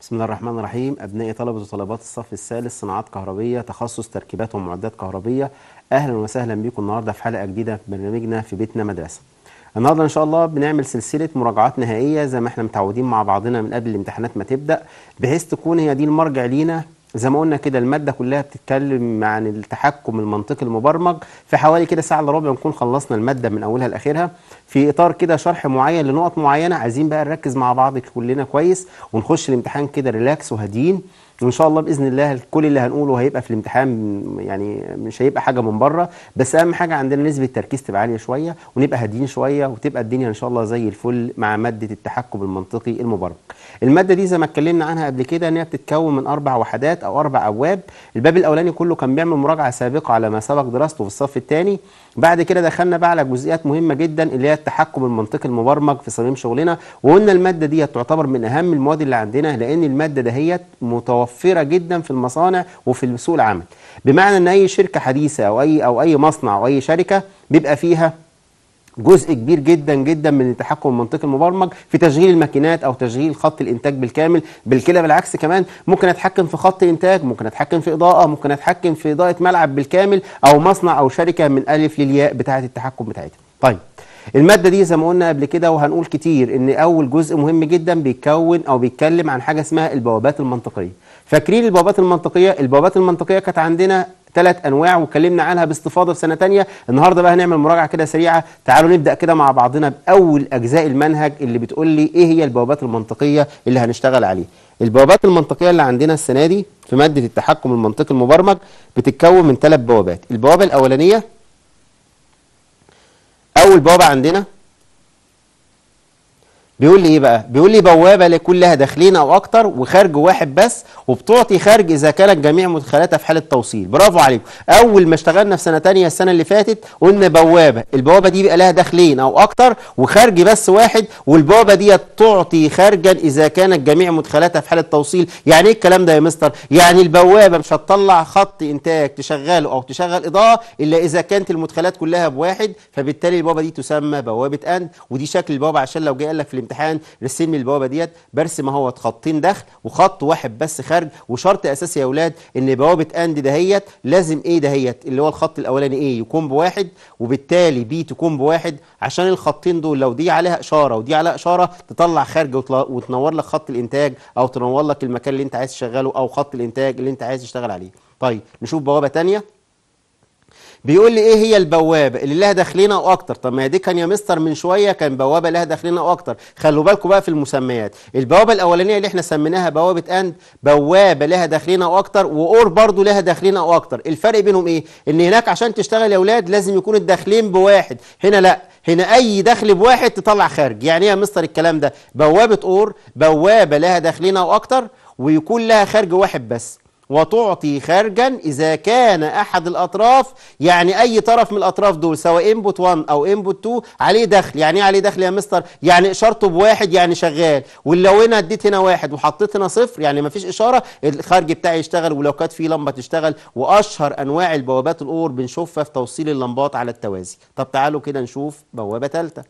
بسم الله الرحمن الرحيم أبنائي طلبة وطلبات الصف الثالث صناعات كهربية تخصص تركيبات ومعدات كهربية أهلا وسهلا بكم النهاردة في حلقة جديدة في برنامجنا في بيتنا مدرسة النهاردة إن شاء الله بنعمل سلسلة مراجعات نهائية زي ما احنا متعودين مع بعضنا من قبل الامتحانات ما تبدأ بحيث تكون هي دي المرجع لينا زي ما قلنا كده الماده كلها بتتكلم عن التحكم المنطقي المبرمج في حوالي كده ساعه الا ربع نكون خلصنا الماده من اولها لاخرها في اطار كده شرح معين لنقط معينه عايزين بقى نركز مع بعض كلنا كويس ونخش الامتحان كده ريلاكس وهاديين وان شاء الله باذن الله كل اللي هنقوله هيبقى في الامتحان يعني مش هيبقى حاجه من بره بس اهم حاجه عندنا نسبه التركيز تبقى عاليه شويه ونبقى هاديين شويه وتبقى الدنيا ان شاء الله زي الفل مع ماده التحكم المنطقي المبرمج الماده دي زي ما اتكلمنا عنها قبل كده ان هي بتتكون من اربع وحدات او اربع ابواب الباب الاولاني كله كان بيعمل مراجعه سابقه على ما سبق دراسته في الصف الثاني بعد كده دخلنا بقى على جزئيات مهمه جدا اللي هي التحكم المنطقي المبرمج في صميم شغلنا وقلنا الماده دي تعتبر من اهم المواد اللي عندنا لان الماده دهيت متوفره جدا في المصانع وفي سوق العمل بمعنى ان اي شركه حديثه او اي او اي مصنع او اي شركه بيبقى فيها جزء كبير جدا جدا من التحكم المنطقي المبرمج في تشغيل الماكينات او تشغيل خط الانتاج بالكامل بالكلا بالعكس كمان ممكن اتحكم في خط انتاج ممكن اتحكم في اضاءه ممكن اتحكم في اضاءه ملعب بالكامل او مصنع او شركه من الف للياء بتاعه التحكم بتاعتها طيب المادة دي زي ما قلنا قبل كده وهنقول كتير ان اول جزء مهم جدا بيتكون او بيتكلم عن حاجة اسمها البوابات المنطقية فاكرين البوابات المنطقية البوابات المنطقية كانت عندنا ثلاث انواع وكلمنا عنها باستفاضه في سنه ثانيه النهارده بقى هنعمل مراجعه كده سريعه تعالوا نبدا كده مع بعضنا باول اجزاء المنهج اللي بتقول لي ايه هي البوابات المنطقيه اللي هنشتغل عليه البوابات المنطقيه اللي عندنا السنه دي في ماده التحكم المنطقي المبرمج بتتكون من ثلاث بوابات البوابه الاولانيه اول بوابه عندنا بيقول لي ايه بقى بيقول لي بوابه لكلها داخلين او اكتر وخارج واحد بس وبتعطي خارج اذا كانت جميع مدخلاتها في حاله توصيل برافو عليكم اول ما اشتغلنا في سنه ثانيه السنه اللي فاتت قلنا بوابه البوابه دي بقى لها داخلين او اكتر وخارج بس واحد والبوابه دي تعطي خارجا اذا كانت جميع مدخلاتها في حاله توصيل يعني ايه الكلام ده يا مستر يعني البوابه مش هتطلع خط انتاج تشغله او تشغل اضاءه الا اذا كانت المدخلات كلها بواحد فبالتالي البوابه دي تسمى بوابه اند ودي شكل البوابه عشان لو جه قال لك في الامتحان رسم لي البوابه ديت برسم اهوت خطين دخل وخط واحد بس خارج وشرط اساسي يا اولاد ان بوابه اند دهيت لازم ايه دهيت اللي هو الخط الاولاني ايه يكون بواحد وبالتالي بي تكون بواحد عشان الخطين دول لو دي عليها اشاره ودي عليها اشاره تطلع خارج وتنور لك خط الانتاج او تنور لك المكان اللي انت عايز تشغله او خط الانتاج اللي انت عايز تشتغل عليه طيب نشوف بوابه ثانيه بيقول لي ايه هي البوابه اللي لها داخلين او اكتر طب ما دي كان يا مستر من شويه كان بوابه لها داخلين او اكتر خلوا بالكم بقى في المسميات البوابه الاولانيه اللي احنا سميناها بوابه اند بوابه لها داخلين او اكتر واور برضو لها داخلين او اكتر الفرق بينهم ايه ان هناك عشان تشتغل يا اولاد لازم يكون الداخلين بواحد هنا لا هنا اي دخل بواحد تطلع خارج يعني ايه يا مستر الكلام ده بوابه اور بوابه لها داخلين او اكتر ويكون لها خارج واحد بس وتعطي خارجا إذا كان أحد الأطراف يعني أي طرف من الأطراف دول سواء انبوت 1 أو انبوت 2 عليه دخل يعني إيه عليه دخل يا مستر يعني إشارته بواحد يعني شغال ولو انا اديت هنا واحد وحطيت هنا صفر يعني مفيش إشارة الخارج بتاعي يشتغل ولو كانت في لمبة تشتغل وأشهر أنواع البوابات الأور بنشوفها في توصيل اللمبات على التوازي طب تعالوا كده نشوف بوابة ثالثة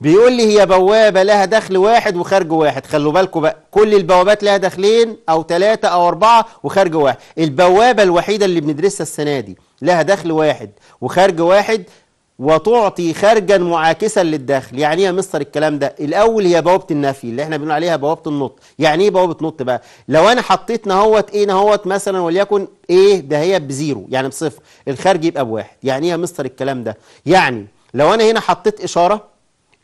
بيقول لي هي بوابة لها دخل واحد وخارج واحد خلوا بالكم بقى كل البوابات لها دخلين أو ثلاثة أو أربعة وخارج واحد البوابة الوحيدة اللي بندرسها السنة دي لها دخل واحد وخارج واحد وتعطي خارجا معاكسا للداخل يعني ايه يا مستر الكلام ده الاول هي بوابه النفي اللي احنا بنقول عليها بوابه النط يعني ايه بوابه نط بقى لو انا حطيت نهوت ايه نهوت مثلا وليكن ايه ده هي بزيرو يعني بصفر الخارج يبقى بواحد يعني ايه يا مستر الكلام ده يعني لو انا هنا حطيت اشاره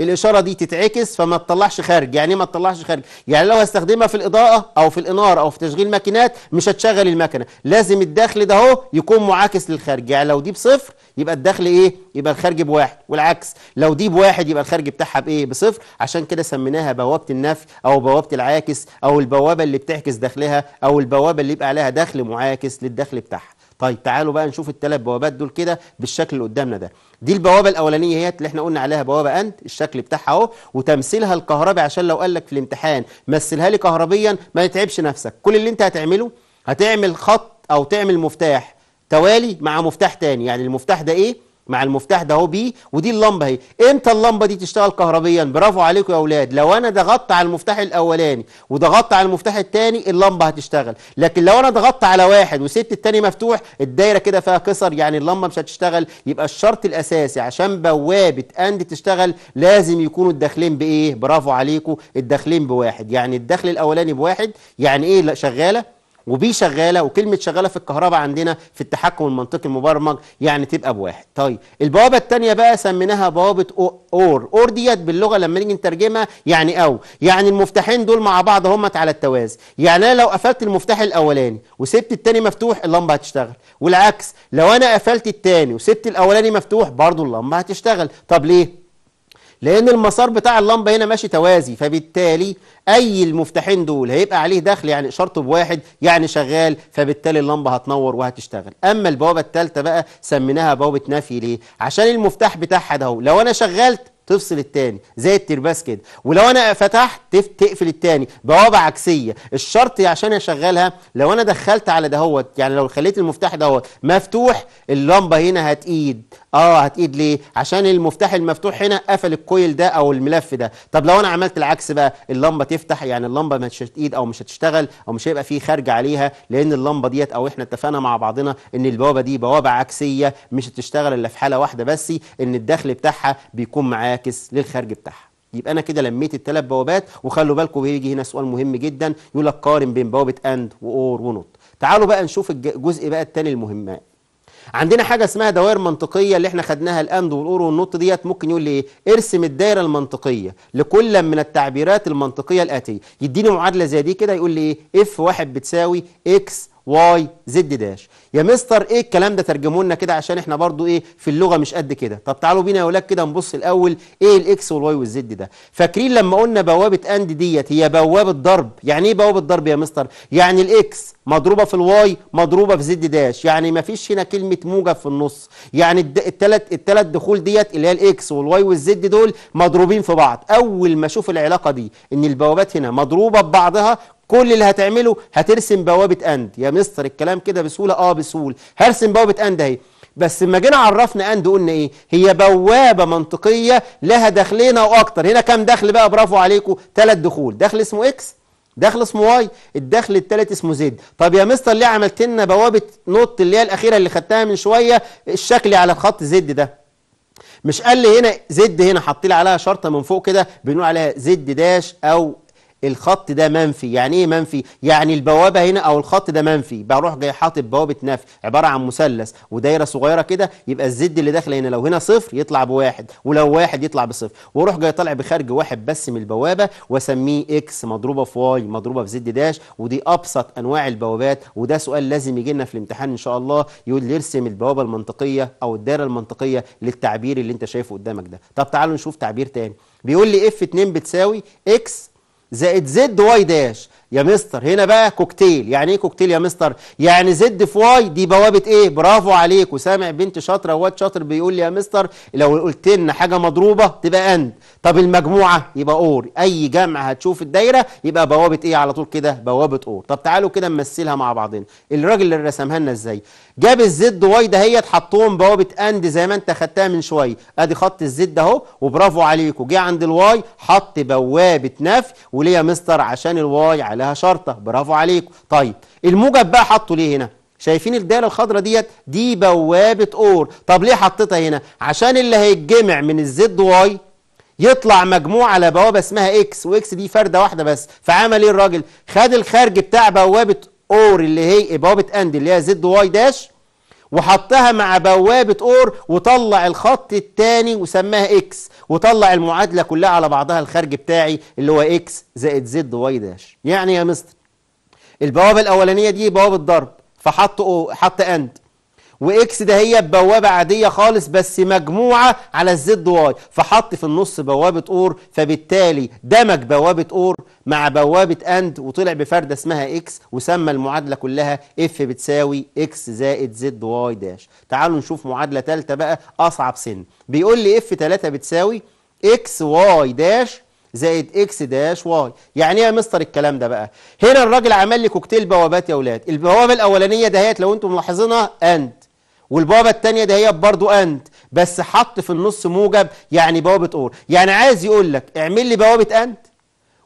الاشاره دي تتعكس فما تطلعش خارج يعني ايه ما تطلعش خارج يعني لو هستخدمها في الاضاءه او في الاناره او في تشغيل ماكينات مش هتشغل المكنه لازم الداخل ده اهو يكون معاكس للخارج يعني لو دي بصفر يبقى الدخل ايه يبقى الخارج بواحد والعكس لو دي بواحد يبقى الخارج بتاعها بايه بصفر عشان كده سميناها بوابه النفي او بوابه العاكس او البوابه اللي بتعكس دخلها او البوابه اللي يبقى عليها دخل معاكس للدخل بتاعها طيب تعالوا بقى نشوف الثلاث بوابات دول كده بالشكل اللي قدامنا ده دي البوابه الاولانيه هي اللي احنا قلنا عليها بوابه اند الشكل بتاعها اهو وتمثيلها الكهربي عشان لو قال لك في الامتحان مثلها لي كهربيا ما تتعبش نفسك كل اللي انت هتعمله هتعمل خط او تعمل مفتاح توالي مع مفتاح تاني يعني المفتاح ده ايه مع المفتاح ده اهو بيه ودي اللمبه اهي امتى اللمبه دي تشتغل كهربيا برافو عليكم يا اولاد لو انا ضغطت على المفتاح الاولاني وضغطت على المفتاح الثاني اللمبه هتشتغل لكن لو انا ضغطت على واحد وسبت الثاني مفتوح الدايره كده فيها كسر يعني اللمبه مش هتشتغل يبقى الشرط الاساسي عشان بوابه اند تشتغل لازم يكونوا الداخلين بايه برافو عليكم الداخلين بواحد يعني الدخل الاولاني بواحد يعني ايه شغاله وبي شغاله وكلمه شغاله في الكهرباء عندنا في التحكم المنطقي المبرمج يعني تبقى بواحد طيب البوابه الثانيه بقى سميناها بوابه اور اور ديت باللغه لما نيجي نترجمها يعني او يعني المفتاحين دول مع بعض هم على التوازي يعني انا لو قفلت المفتاح الاولاني وسبت الثاني مفتوح اللمبه هتشتغل والعكس لو انا قفلت الثاني وسبت الاولاني مفتوح برضه اللمبه هتشتغل طب ليه لأن المسار بتاع اللمبة هنا ماشي توازي فبالتالي أي المفتاحين دول هيبقى عليه دخل يعني إشارته بواحد يعني شغال فبالتالي اللمبة هتنور وهتشتغل أما البوابة الثالثة بقى سميناها بوابة نفي ليه؟ عشان المفتاح بتاعها ده لو أنا شغلت تفصل التاني زي الترباس كده ولو انا فتحت تقفل التاني بوابه عكسيه الشرط عشان اشغلها لو انا دخلت على دهوت يعني لو خليت المفتاح دهوت مفتوح اللمبه هنا هتقيد اه هتقيد ليه عشان المفتاح المفتوح هنا قفل الكويل ده او الملف ده طب لو انا عملت العكس بقى اللمبه تفتح يعني اللمبه مش هتقيد او مش هتشتغل او مش هيبقى فيه خارج عليها لان اللمبه ديت او احنا اتفقنا مع بعضنا ان البوابه دي بوابه عكسيه مش هتشتغل الا في حاله واحده بس ان الدخل بتاعها بيكون معاكس للخارج بتاعها يبقى انا كده لميت الثلاث بوابات وخلوا بالكم بيجي هنا سؤال مهم جدا يقول لك قارن بين بوابه اند واور ونوت تعالوا بقى نشوف الجزء بقى الثاني المهم عندنا حاجة اسمها دوائر منطقية اللي احنا خدناها الأند والأورو والنوت ديت ممكن يقول لي ايه ارسم الدائرة المنطقية لكل من التعبيرات المنطقية الآتية يديني معادلة زي دي كده يقول لي ايه اف واحد بتساوي اكس واي زد داش يا مستر ايه الكلام ده ترجمه لنا كده عشان احنا برضو ايه في اللغه مش قد كده طب تعالوا بينا يا اولاد كده نبص الاول ايه الاكس والواي والزد ده فاكرين لما قلنا بوابه اند ديت هي بوابه ضرب يعني ايه بوابه ضرب يا مستر يعني الاكس مضروبه في الواي مضروبه في زد داش يعني ما فيش هنا كلمه موجب في النص يعني الثلاث الثلاث دخول ديت اللي هي الاكس والواي والزد دول مضروبين في بعض اول ما اشوف العلاقه دي ان البوابات هنا مضروبه ببعضها كل اللي هتعمله هترسم بوابه اند يا مستر الكلام كده بسهوله اه بسهوله هرسم بوابه اند اهي بس لما جينا عرفنا اند قلنا ايه هي بوابه منطقيه لها دخلين او اكتر هنا كام دخل بقى برافو عليكم ثلاث دخول دخل اسمه اكس دخل اسمه واي الدخل الثالث اسمه زد طب يا مستر ليه عملت لنا بوابه نوت اللي هي الاخيره اللي خدتها من شويه الشكلي على الخط زد ده مش قال لي هنا زد هنا حط لي عليها شرطه من فوق كده بنقول عليها زد داش او الخط ده منفي يعني ايه منفي يعني البوابه هنا او الخط ده منفي بروح جاي حاطط بوابه نفي عباره عن مثلث ودايره صغيره كده يبقى الزد اللي داخل هنا لو هنا صفر يطلع بواحد ولو واحد يطلع بصفر واروح جاي طالع بخارج واحد بس من البوابه واسميه اكس مضروبه في واي مضروبه في زد داش ودي ابسط انواع البوابات وده سؤال لازم يجي لنا في الامتحان ان شاء الله يقول لي ارسم البوابه المنطقيه او الدايره المنطقيه للتعبير اللي انت شايفه قدامك ده طب تعالوا نشوف تعبير تاني بيقول لي اف 2 بتساوي اكس زائد زد واي داش يا مستر هنا بقى كوكتيل يعني ايه كوكتيل يا مستر يعني زد في واي دي بوابه ايه برافو عليك وسامع بنت شاطره واد شاطر بيقول لي يا مستر لو قلت لنا حاجه مضروبه تبقى اند طب المجموعه يبقى اور اي جمع هتشوف الدايره يبقى بوابه ايه على طول كده بوابه اور طب تعالوا كده نمثلها مع بعضنا الراجل اللي رسمها لنا ازاي جاب الزد واي دهيت حطهم بوابه اند زي ما انت خدتها من شويه ادي خط الزد اهو وبرافو عليكم جه عند الواي حط بوابه نفي وليه يا مستر عشان الواي عليها شرطه برافو عليكم طيب الموجب بقى حطه ليه هنا شايفين الداله الخضراء ديت دي بوابه اور طب ليه حطيتها هنا عشان اللي هيتجمع من الزد واي يطلع مجموع على بوابه اسمها اكس واكس دي فرده واحده بس فعمل ايه الراجل خد الخارج بتاع بوابه اور اللي هي بوابه اند اللي هي زد واي داش وحطها مع بوابه اور وطلع الخط الثاني وسماها اكس وطلع المعادله كلها على بعضها الخارج بتاعي اللي هو اكس زائد زد واي داش يعني يا مستر البوابه الاولانيه دي بوابه ضرب فحط أو حط اند واكس ده هي بوابة عادية خالص بس مجموعة على الزد واي فحط في النص بوابة اور فبالتالي دمج بوابة اور مع بوابة اند وطلع بفردة اسمها اكس وسمى المعادلة كلها اف بتساوي اكس زائد زد واي داش تعالوا نشوف معادلة ثالثة بقى اصعب سن بيقول لي اف 3 بتساوي اكس واي داش زائد اكس داش واي يعني ايه يا مستر الكلام ده بقى هنا الراجل عمل لي كوكتيل بوابات يا اولاد البوابه الاولانيه دهيت لو انتم ملاحظينها اند والبوابة الثانيه ده هي برضو أند بس حط في النص موجب يعني بوابة أور يعني عايز يقول لك اعمل لي بوابة أند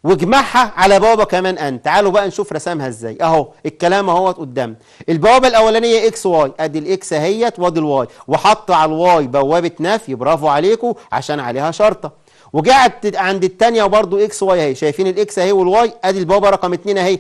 واجمعها على بوابة كمان أند تعالوا بقى نشوف رسمها ازاي اهو الكلام اهوت قدام البوابة الأولانية اكس واي ادي الاكس اهيت وادي الواي وحط على الواي بوابة نفي برافو عليكم عشان عليها شرطة وجعت عند الثانيه وبرضه اكس واي اهي شايفين الاكس اهي والواي ادي البوابة رقم اتنين اهي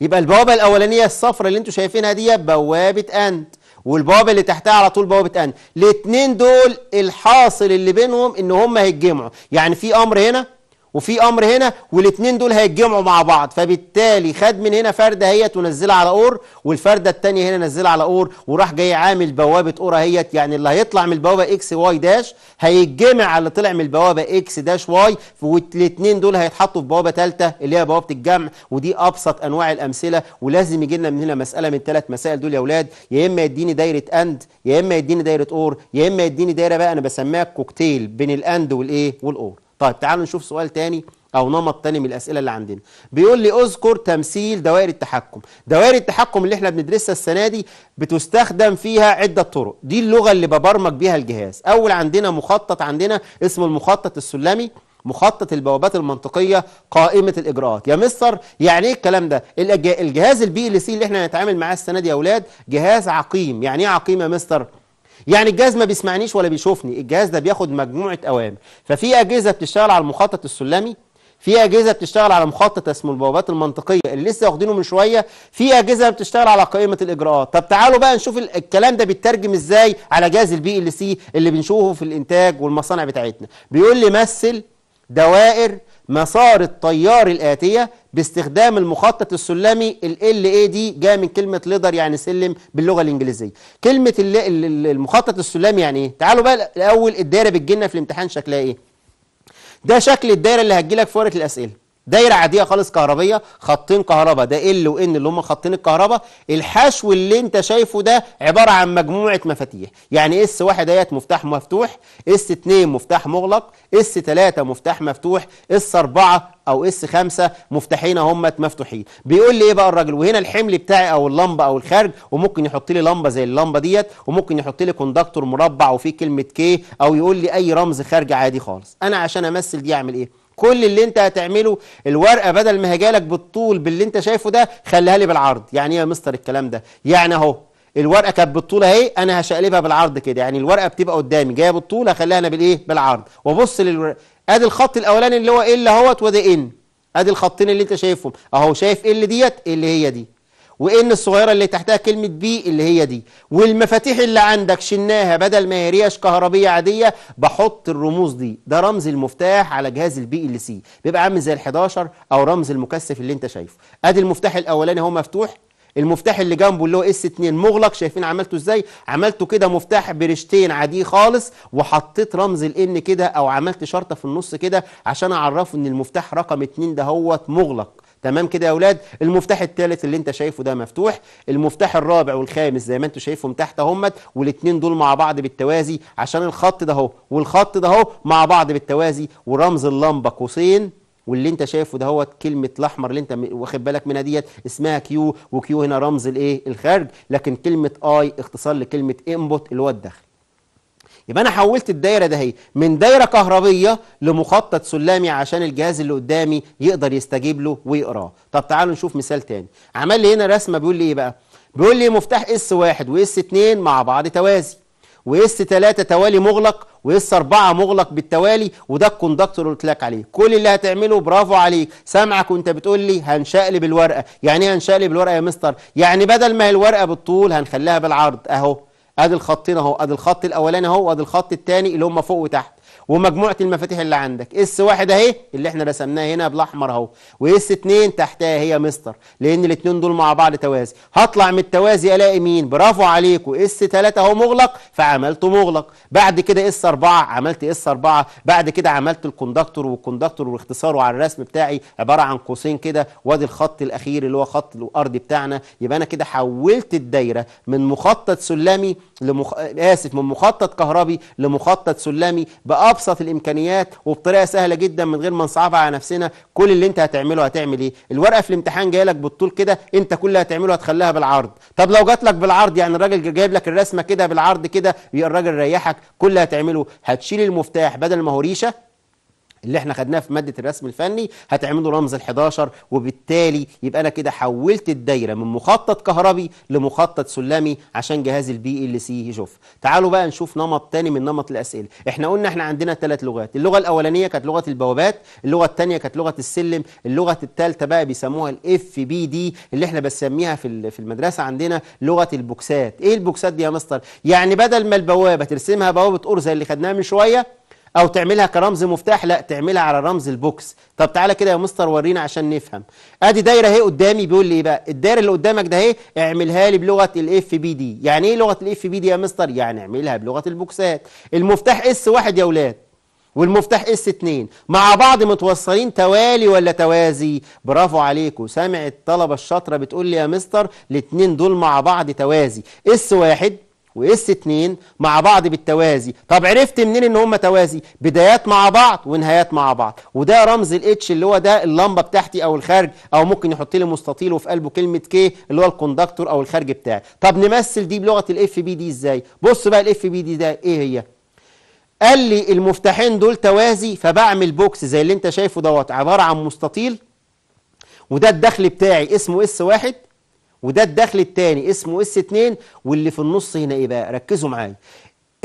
يبقى البوابة الأولانية الصفراء اللي انتوا شايفينها دي بوابة أند والبوابه اللي تحتها على طول بوابه ان الاثنين دول الحاصل اللي بينهم ان هم هيتجمعوا يعني في امر هنا وفي امر هنا والاثنين دول هيتجمعوا مع بعض فبالتالي خد من هنا فرده اهيت ونزلها على اور والفرده الثانيه هنا نزلها على اور وراح جاي عامل بوابه اور اهيت يعني اللي هيطلع من البوابه اكس واي داش هيتجمع على اللي طلع من البوابه اكس داش واي والاثنين دول هيتحطوا في بوابه ثالثه اللي هي بوابه الجمع ودي ابسط انواع الامثله ولازم يجي لنا من هنا مساله من ثلاث مسائل دول يا اولاد يا اما يديني دايره اند يا اما يديني دايره اور يا اما يديني دايره بقى انا بسميها كوكتيل بين الاند والايه والاور طيب تعالوا نشوف سؤال تاني او نمط تاني من الاسئله اللي عندنا بيقول لي اذكر تمثيل دوائر التحكم دوائر التحكم اللي احنا بندرسها السنه دي بتستخدم فيها عده طرق دي اللغه اللي ببرمج بيها الجهاز اول عندنا مخطط عندنا اسمه المخطط السلمي مخطط البوابات المنطقيه قائمه الاجراءات يا مستر يعني ايه الكلام ده الجهاز البي ال سي اللي احنا هنتعامل معاه السنه دي يا اولاد جهاز عقيم يعني ايه عقيم يا مستر يعني الجهاز ما بيسمعنيش ولا بيشوفني الجهاز ده بياخد مجموعة أوامر ففي أجهزة بتشتغل على المخطط السلمي في أجهزة بتشتغل على مخطط اسمه البوابات المنطقية اللي لسه واخدينه من شوية في أجهزة بتشتغل على قائمة الإجراءات طب تعالوا بقى نشوف الكلام ده بيترجم إزاي على جهاز البي ال سي اللي بنشوفه في الإنتاج والمصانع بتاعتنا بيقول لي مثل دوائر مسار التيار الآتية باستخدام المخطط السلمي ال LAD دي جاء من كلمة ليدر يعني سلم باللغة الإنجليزية كلمة المخطط السلمي يعني إيه؟ تعالوا بقى الأول الدايرة لنا في الامتحان شكلها إيه ده شكل الدايرة اللي هتجيلك في ورقة الأسئلة دايره عاديه خالص كهربيه خطين كهرباء ده ال وان اللي هم خطين الكهرباء الحشو اللي انت شايفه ده عباره عن مجموعه مفاتيح يعني اس 1 ديت مفتاح مفتوح اس 2 مفتاح مغلق اس 3 مفتاح مفتوح اس 4 او اس 5 مفتاحين هم مفتوحين بيقول لي ايه بقى الراجل وهنا الحمل بتاعي او اللمبه او الخارج وممكن يحط لي لمبه زي اللمبه ديت وممكن يحط لي كوندكتور مربع وفيه كلمه كي او يقول لي اي رمز خارج عادي خالص انا عشان امثل دي اعمل ايه كل اللي انت هتعمله الورقه بدل ما هجالك بالطول باللي انت شايفه ده خليها لي بالعرض يعني ايه يا مستر الكلام ده يعني اهو الورقه كانت بالطول اهي انا هشقلبها بالعرض كده يعني الورقه بتبقى قدامي جايه بالطول هخليها انا بالايه بالعرض وابص للورقه ادي الخط الاولاني اللي هو ال اهوت وده ان ادي الخطين اللي انت شايفهم اهو شايف ال ديت اللي هي دي وان الصغيره اللي تحتها كلمه بي اللي هي دي والمفاتيح اللي عندك شلناها بدل ما هي ريش كهربيه عاديه بحط الرموز دي ده رمز المفتاح على جهاز البي ال سي بيبقى عامل زي ال11 او رمز المكثف اللي انت شايفه ادي المفتاح الاولاني اهو مفتوح المفتاح اللي جنبه اللي هو اس 2 مغلق شايفين عملته ازاي عملته كده مفتاح برشتين عادي خالص وحطيت رمز الان كده او عملت شرطه في النص كده عشان اعرفه ان المفتاح رقم 2 ده هو مغلق تمام كده يا اولاد المفتاح الثالث اللي انت شايفه ده مفتوح المفتاح الرابع والخامس زي ما انتوا شايفهم تحت اهمت والاثنين دول مع بعض بالتوازي عشان الخط ده اهو والخط ده اهو مع بعض بالتوازي ورمز اللمبه قوسين واللي انت شايفه ده هو كلمه الاحمر اللي انت واخد بالك منها ديت اسمها كيو وكيو هنا رمز الايه الخارج لكن كلمه اي اختصار لكلمه انبوت اللي هو الدخل يبقى انا حولت الدايره ده هي من دايره كهربيه لمخطط سلامي عشان الجهاز اللي قدامي يقدر يستجيب له ويقراه طب تعالوا نشوف مثال تاني عمل لي هنا رسمه بيقول لي ايه بقى بيقول لي مفتاح اس 1 واس 2 مع بعض توازي واس 3 توالي مغلق واس 4 مغلق بالتوالي وده الكوندكتور اللي قلت لك عليه كل اللي هتعمله برافو عليك سامعك وانت بتقول لي هنشقلب الورقه يعني ايه هنشقلب الورقه يا مستر يعني بدل ما هي الورقه بالطول هنخليها بالعرض اهو ادي الخطين اهو ادي الخط الاولاني اهو وادي الخط الثاني اللي هم فوق وتحت ومجموعة المفاتيح اللي عندك اس إيه واحد اهي اللي احنا رسمناها هنا بالاحمر اهو واس اتنين تحتها هي مستر لان الاتنين دول مع بعض توازي هطلع من التوازي الاقي مين برافو عليكوا اس إيه تلاتة اهو مغلق فعملته مغلق بعد كده اس إيه اربعة عملت اس اربعة بعد كده عملت الكوندكتور والكوندكتور واختصاره على الرسم بتاعي عبارة عن قوسين كده وادي الخط الاخير اللي هو خط الارضي بتاعنا يبقى انا كده حولت الدايرة من مخطط سلمي لمخ... اسف من مخطط كهربي لمخطط سلمي بأرض بابسط الامكانيات وبطريقه سهله جدا من غير ما نصعبها على نفسنا كل اللي انت هتعمله هتعمل ايه الورقه في الامتحان جايه لك بالطول كده انت كل اللي هتعمله هتخليها بالعرض طب لو جات لك بالعرض يعني الراجل جايب لك الرسمه كده بالعرض كده الراجل ريحك كل اللي هتعمله هتشيل المفتاح بدل ما هو ريشه اللي احنا خدناه في ماده الرسم الفني هتعمله رمز ال11 وبالتالي يبقى انا كده حولت الدايره من مخطط كهربي لمخطط سلمي عشان جهاز البي ال سي يشوف تعالوا بقى نشوف نمط تاني من نمط الاسئله احنا قلنا احنا عندنا ثلاث لغات اللغه الاولانيه كانت لغه البوابات اللغه الثانيه كانت لغه السلم اللغه الثالثه بقى بيسموها الاف بي دي اللي احنا بنسميها في في المدرسه عندنا لغه البوكسات ايه البوكسات دي يا مستر يعني بدل ما البوابه ترسمها بوابه اور اللي خدناها من شويه او تعملها كرمز مفتاح لا تعملها على رمز البوكس طب تعالى كده يا مستر ورينا عشان نفهم ادي دايره اهي قدامي بيقول لي ايه بقى الدايره اللي قدامك ده اهي اعملها لي بلغه الاف بي دي يعني ايه لغه الاف بي دي يا مستر يعني اعملها بلغه البوكسات المفتاح اس واحد يا اولاد والمفتاح اس 2 مع بعض متوصلين توالي ولا توازي برافو عليكم سامع الطلبه الشاطره بتقول لي يا مستر الاثنين دول مع بعض توازي اس واحد واس 2 مع بعض بالتوازي طب عرفت منين ان هم توازي بدايات مع بعض ونهايات مع بعض وده رمز الاتش اللي هو ده اللمبه بتاعتي او الخارج او ممكن يحط لي مستطيل وفي قلبه كلمه كي اللي هو الكوندكتور او الخارج بتاعي طب نمثل دي بلغه الاف بي دي ازاي بص بقى الاف بي دي ده ايه هي قال لي المفتاحين دول توازي فبعمل بوكس زي اللي انت شايفه دوت عباره عن مستطيل وده الدخل بتاعي اسمه اس واحد وده الدخل الثاني اسمه اس 2 واللي في النص هنا ايه بقى ركزوا معايا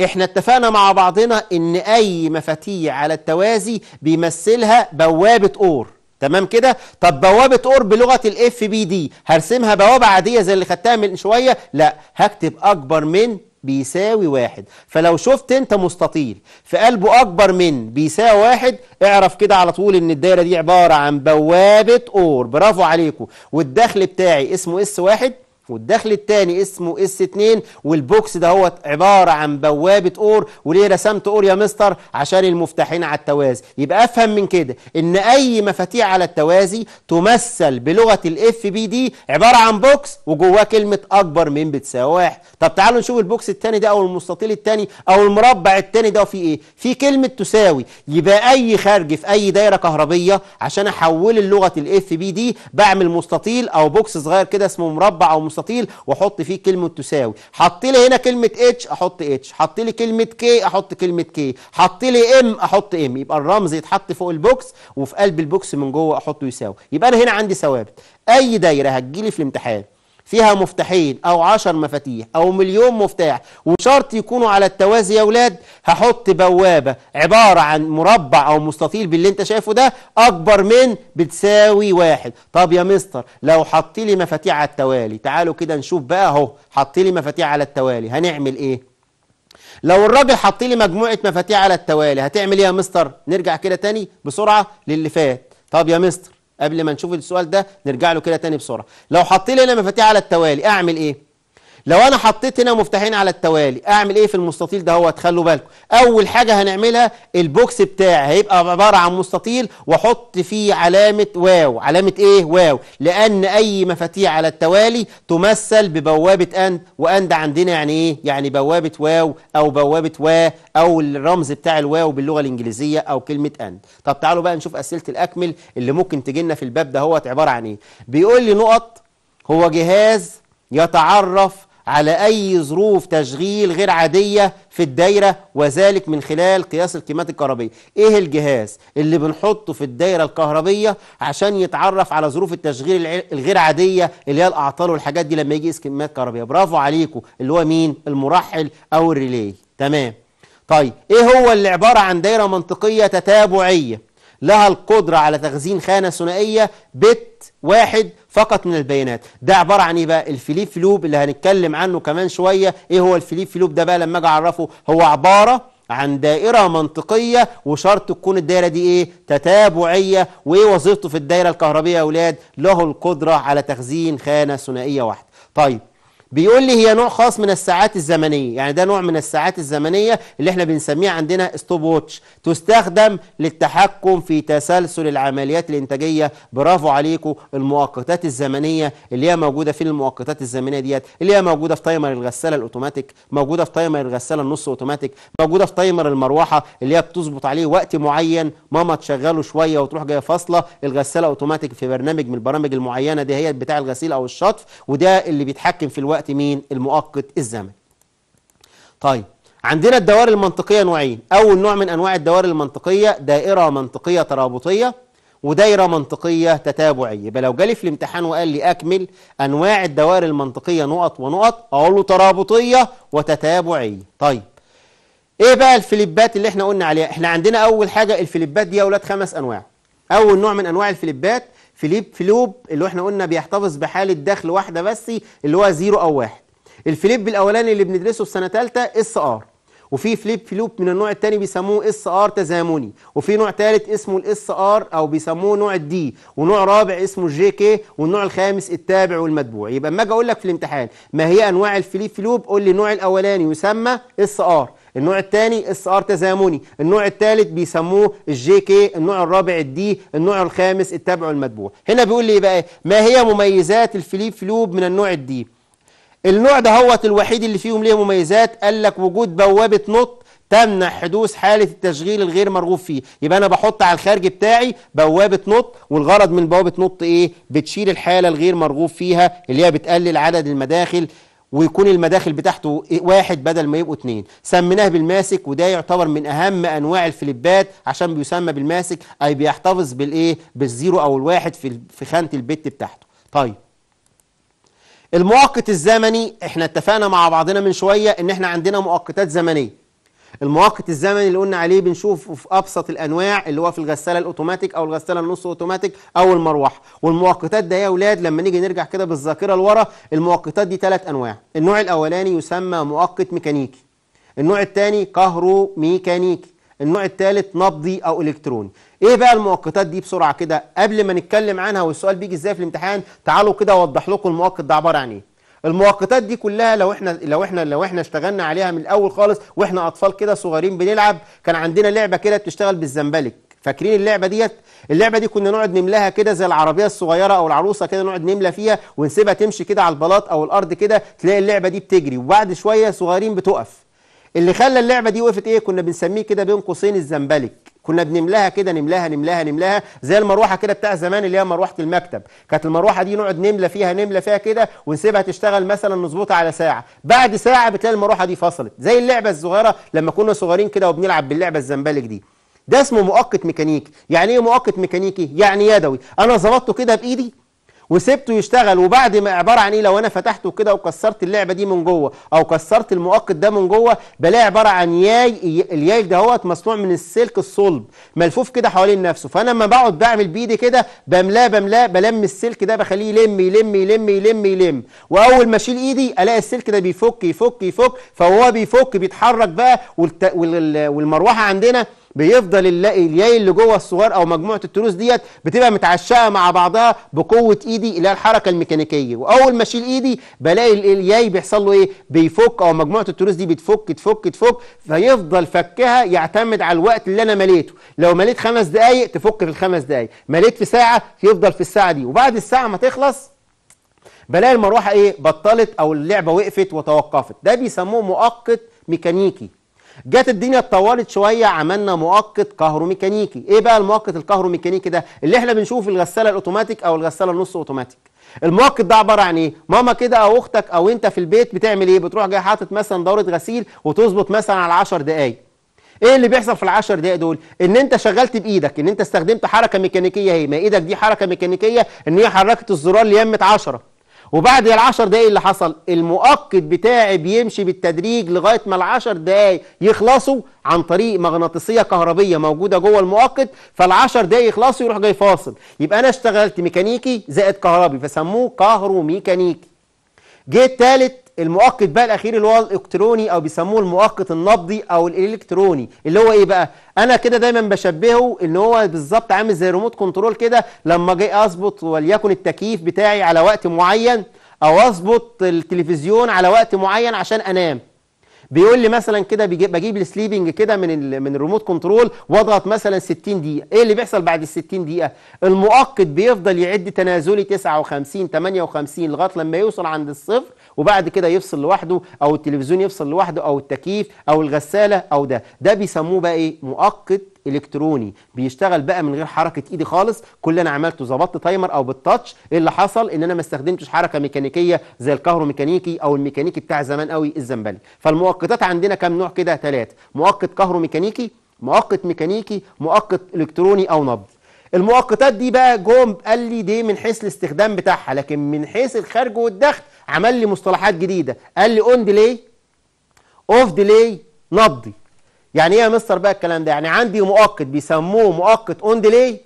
احنا اتفقنا مع بعضنا ان اي مفاتيح على التوازي بيمثلها بوابه اور تمام كده طب بوابه اور بلغه الاف بي دي هرسمها بوابه عاديه زي اللي خدتها من شويه لا هكتب اكبر من بيساوي واحد فلو شفت انت مستطيل في قلبه اكبر من بيساوي واحد اعرف كده على طول ان الدايره دي عباره عن بوابه اور برافو عليكم والدخل بتاعي اسمه اس واحد والدخل الثاني اسمه اس 2 والبوكس ده هو عباره عن بوابه اور وليه رسمت اور يا مستر عشان المفتاحين على التوازي يبقى افهم من كده ان اي مفاتيح على التوازي تمثل بلغه الاف بي دي عباره عن بوكس وجواه كلمه اكبر من بتساوي واحد طب تعالوا نشوف البوكس الثاني ده او المستطيل الثاني او المربع الثاني ده فيه ايه في كلمه تساوي يبقى اي خارج في اي دايره كهربيه عشان احول لغه الاف بي دي بعمل مستطيل او بوكس صغير كده اسمه مربع او مستطيل مستطيل واحط فيه كلمه تساوي حط لي هنا كلمه اتش احط اتش حط لي كلمه كي احط كلمه كي حط لي ام احط ام يبقى الرمز يتحط فوق البوكس وفي قلب البوكس من جوه احطه يساوي يبقى انا هنا عندي ثوابت اي دايره هتجيلي في الامتحان فيها مفتاحين أو عشر مفاتيح أو مليون مفتاح وشرط يكونوا على التوازي يا ولاد هحط بوابة عبارة عن مربع أو مستطيل باللي أنت شايفه ده أكبر من بتساوي واحد طب يا مستر لو حط لي مفاتيح على التوالي تعالوا كده نشوف بقى أهو حط لي مفاتيح على التوالي هنعمل إيه؟ لو الراجل حط لي مجموعه مفاتيح على التوالي هتعمل ايه يا مستر نرجع كده تاني بسرعه للي فات طب يا مستر قبل ما نشوف السؤال ده نرجع له كده تاني بسرعه لو حطيت لي هنا مفاتيح على التوالي اعمل ايه لو انا حطيت هنا مفتاحين على التوالي اعمل ايه في المستطيل ده هو خلوا بالكم اول حاجه هنعملها البوكس بتاعي هيبقى عباره عن مستطيل واحط فيه علامه واو علامه ايه واو لان اي مفاتيح على التوالي تمثل ببوابه اند واند عندنا يعني ايه يعني بوابه واو او بوابه وا او الرمز بتاع الواو باللغه الانجليزيه او كلمه اند طب تعالوا بقى نشوف اسئله الاكمل اللي ممكن تجي لنا في الباب ده هو عباره عن ايه بيقول لي نقط هو جهاز يتعرف على أي ظروف تشغيل غير عادية في الدايرة وذلك من خلال قياس الكميات الكهربية إيه الجهاز اللي بنحطه في الدايرة الكهربية عشان يتعرف على ظروف التشغيل الغير عادية اللي هي الأعطال والحاجات دي لما يجي كميات كهربية برافو عليكم اللي هو مين المرحل أو الريلي تمام طيب إيه هو اللي عبارة عن دايرة منطقية تتابعية لها القدرة على تخزين خانة ثنائية بت واحد فقط من البيانات ده عبارة عن ايه بقى الفليب فلوب اللي هنتكلم عنه كمان شوية ايه هو الفليب فلوب ده بقى لما اجي اعرفه هو عبارة عن دائرة منطقية وشرط تكون الدائرة دي ايه تتابعية وايه وظيفته في الدائرة الكهربية يا اولاد له القدرة على تخزين خانة ثنائية واحدة طيب بيقول لي هي نوع خاص من الساعات الزمنية يعني ده نوع من الساعات الزمنية اللي احنا بنسميه عندنا ستوب ووتش تستخدم للتحكم في تسلسل العمليات الانتاجية برافو عليكم المؤقتات الزمنية اللي هي موجودة في المؤقتات الزمنية ديت اللي هي موجودة في تايمر الغسالة الاوتوماتيك موجودة في تايمر الغسالة النص اوتوماتيك موجودة في تايمر المروحة اللي هي بتظبط عليه وقت معين ماما تشغله شوية وتروح جاية فاصلة الغسالة اوتوماتيك في برنامج من البرامج المعينة دي هي بتاع الغسيل او الشطف وده اللي بيتحكم في الوقت الوقت مين المؤقت الزمن طيب عندنا الدوائر المنطقية نوعين أول نوع من أنواع الدوائر المنطقية دائرة منطقية ترابطية ودائرة منطقية تتابعية يبقى لو جالي في الامتحان وقال لي أكمل أنواع الدوائر المنطقية نقط ونقط أقول له ترابطية وتتابعية طيب إيه بقى الفليبات اللي إحنا قلنا عليها إحنا عندنا أول حاجة الفليبات دي يا أولاد خمس أنواع أول نوع من أنواع الفليبات فليب فلوب اللي احنا قلنا بيحتفظ بحالة دخل واحدة بس اللي هو زيرو أو واحد الفليب الأولاني اللي بندرسه في سنة تالتة اس ار وفي فليب فلوب من النوع الثاني بيسموه اس ار تزامني وفي نوع ثالث اسمه الاس ار او بيسموه نوع الدي ونوع رابع اسمه الجي كي والنوع الخامس التابع والمتبوع يبقى اما اجي اقول لك في الامتحان ما هي انواع الفليب فلوب قول لي النوع الاولاني يسمى اس ار النوع الثاني اس ار تزامني النوع الثالث بيسموه الجي كي النوع الرابع الدي النوع الخامس التابع المتبوع هنا بيقول لي إيه بقى ما هي مميزات الفليب فلوب من النوع الدي النوع ده هو الوحيد اللي فيهم ليه مميزات قال لك وجود بوابه نط تمنع حدوث حالة التشغيل الغير مرغوب فيه يبقى أنا بحط على الخارج بتاعي بوابة نط والغرض من بوابة نط إيه؟ بتشيل الحالة الغير مرغوب فيها اللي هي بتقلل عدد المداخل ويكون المداخل بتاعته إيه؟ واحد بدل ما يبقوا اتنين سميناه بالماسك وده يعتبر من اهم انواع الفليبات عشان بيسمى بالماسك اي بيحتفظ بالايه بالزيرو او الواحد في في خانه البت بتاعته طيب المؤقت الزمني احنا اتفقنا مع بعضنا من شويه ان احنا عندنا مؤقتات زمنيه المؤقت الزمني اللي قلنا عليه بنشوفه في ابسط الانواع اللي هو في الغساله الاوتوماتيك او الغساله النص اوتوماتيك او المروحه والمؤقتات ده يا اولاد لما نيجي نرجع كده بالذاكره لورا المؤقتات دي ثلاث انواع النوع الاولاني يسمى مؤقت ميكانيكي النوع الثاني كهرو ميكانيكي النوع الثالث نبضي او الكتروني ايه بقى المؤقتات دي بسرعه كده قبل ما نتكلم عنها والسؤال بيجي ازاي في الامتحان تعالوا كده اوضح لكم المؤقت ده عباره عن ايه المؤقتات دي كلها لو احنا لو احنا لو احنا اشتغلنا عليها من الاول خالص واحنا اطفال كده صغيرين بنلعب كان عندنا لعبه كده بتشتغل بالزمبلك فاكرين اللعبه ديت اللعبه دي كنا نقعد نملاها كده زي العربيه الصغيره او العروسه كده نقعد نملى فيها ونسيبها تمشي كده على البلاط او الارض كده تلاقي اللعبه دي بتجري وبعد شويه صغيرين بتقف اللي خلى اللعبه دي وقفت ايه كنا بنسميه كده بين قوسين الزمبلك كنا بنملاها كده نملاها نملاها نملاها زي المروحه كده بتاع زمان اللي هي مروحه المكتب كانت المروحه دي نقعد نملى فيها نملى فيها كده ونسيبها تشتغل مثلا نظبطها على ساعه بعد ساعه بتلاقي المروحه دي فصلت زي اللعبه الصغيره لما كنا صغيرين كده وبنلعب باللعبه الزنبلك دي ده اسمه مؤقت ميكانيكي يعني ايه مؤقت ميكانيكي يعني يدوي انا ظبطته كده بايدي وسبته يشتغل وبعد ما عبارة عن ايه لو انا فتحته كده وكسرت اللعبة دي من جوه او كسرت المؤقت ده من جوه بلاقي عبارة عن ياي الياي دهوت مصنوع من السلك الصلب ملفوف كده حوالين نفسه فانا لما بقعد بعمل بايدي كده بملاه بملاه بلم السلك ده بخليه يلم يلم يلم يلم يلم واول ما اشيل ايدي الاقي السلك ده بيفك يفك يفك فهو بيفك بيتحرك بقى والمروحة عندنا بيفضل يلاقي الياي اللي جوه الصغار او مجموعه التروس ديت بتبقى متعشقه مع بعضها بقوه ايدي اللي هي الحركه الميكانيكيه واول ما اشيل ايدي بلاقي الياي بيحصل له ايه بيفك او مجموعه التروس دي بتفك تفك تفك فيفضل فكها يعتمد على الوقت اللي انا مليته لو مليت خمس دقائق تفك في الخمس دقائق مليت في ساعه يفضل في الساعه دي وبعد الساعه ما تخلص بلاقي المروحه ايه بطلت او اللعبه وقفت وتوقفت ده بيسموه مؤقت ميكانيكي جت الدنيا اتطولت شويه عملنا مؤقت كهروميكانيكي ايه بقى المؤقت الكهروميكانيكي ده اللي احنا بنشوفه الغساله الاوتوماتيك او الغساله النص اوتوماتيك المؤقت ده عباره عن ايه ماما كده او اختك او انت في البيت بتعمل ايه بتروح جاي حاطط مثلا دوره غسيل وتظبط مثلا على 10 دقائق ايه اللي بيحصل في ال10 دقايق دول ان انت شغلت بايدك ان انت استخدمت حركه ميكانيكيه اهي ما ايدك دي حركه ميكانيكيه ان هي حركت الزرار ليمت 10 وبعد ال10 دقايق اللي حصل المؤقت بتاعي بيمشي بالتدريج لغاية ما ال10 دقايق يخلصوا عن طريق مغناطيسية كهربية موجودة جوه المؤقت فال فال10 دقايق يخلصوا يروح جاي فاصل يبقى أنا اشتغلت ميكانيكي زائد كهربي فسموه كهروميكانيكي جه الثالث المؤقت بقى الاخير اللي هو الالكتروني او بيسموه المؤقت النبضي او الالكتروني اللي هو ايه بقى انا كده دايما بشبهه ان هو بالظبط عامل زي ريموت كنترول كده لما اجي اظبط وليكن التكييف بتاعي على وقت معين او اظبط التلفزيون على وقت معين عشان انام بيقول لي مثلا كده بجيب السليبنج كده من من الريموت كنترول واضغط مثلا 60 دقيقه ايه اللي بيحصل بعد ال 60 دقيقه المؤقت بيفضل يعد تنازلي 59 58 لغايه لما يوصل عند الصفر وبعد كده يفصل لوحده او التلفزيون يفصل لوحده او التكييف او الغساله او ده ده بيسموه بقى ايه مؤقت الكتروني بيشتغل بقى من غير حركه ايدي خالص كل اللي انا عملته ظبطت تايمر او بالتاتش ايه اللي حصل ان انا ما استخدمتش حركه ميكانيكيه زي الكهروميكانيكي او الميكانيكي بتاع زمان قوي الزنبلي فالمؤقتات عندنا كام نوع كده ثلاث مؤقت كهروميكانيكي مؤقت ميكانيكي مؤقت الكتروني او نبض المؤقتات دي بقى جوم قال لي دي من حيث الاستخدام بتاعها لكن من حيث الخارج والدخل عمل لي مصطلحات جديده قال لي اون ديلي اوف ديلي نبضي يعني ايه يا مستر بقى الكلام ده يعني عندي مؤقت بيسموه مؤقت اون ديلي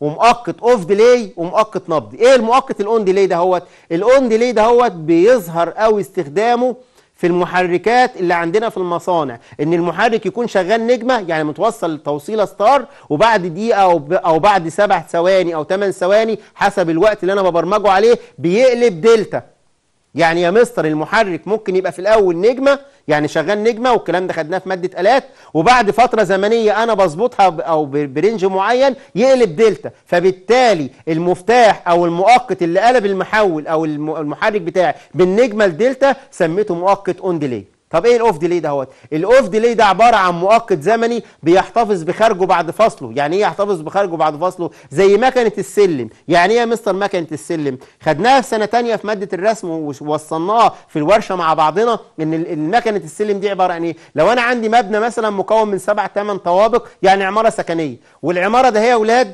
ومؤقت اوف ديلي ومؤقت نبضي ايه المؤقت الاون ديلي دهوت الاون ديلي دهوت بيظهر قوي استخدامه في المحركات اللي عندنا في المصانع ان المحرك يكون شغال نجمه يعني متوصل توصيله ستار وبعد دقيقه او او بعد سبع ثواني او ثمان ثواني حسب الوقت اللي انا ببرمجه عليه بيقلب دلتا يعني يا مستر المحرك ممكن يبقى في الاول نجمه يعني شغال نجمه والكلام ده خدناه في ماده الات وبعد فتره زمنيه انا بظبطها او برنج معين يقلب دلتا فبالتالي المفتاح او المؤقت اللي قلب المحول او المحرك بتاعي بالنجمه لدلتا سميته مؤقت اون ديلي طب ايه الاوف ديلي ده هوت الاوف ديلي ده عباره عن مؤقت زمني بيحتفظ بخارجه بعد فصله يعني ايه يحتفظ بخارجه بعد فصله زي مكنه السلم يعني ايه يا مستر مكنه السلم خدناها في سنه تانية في ماده الرسم ووصلناها في الورشه مع بعضنا ان مكنه السلم دي عباره عن ايه لو انا عندي مبنى مثلا مكون من سبع ثمان طوابق يعني عماره سكنيه والعماره ده هي يا اولاد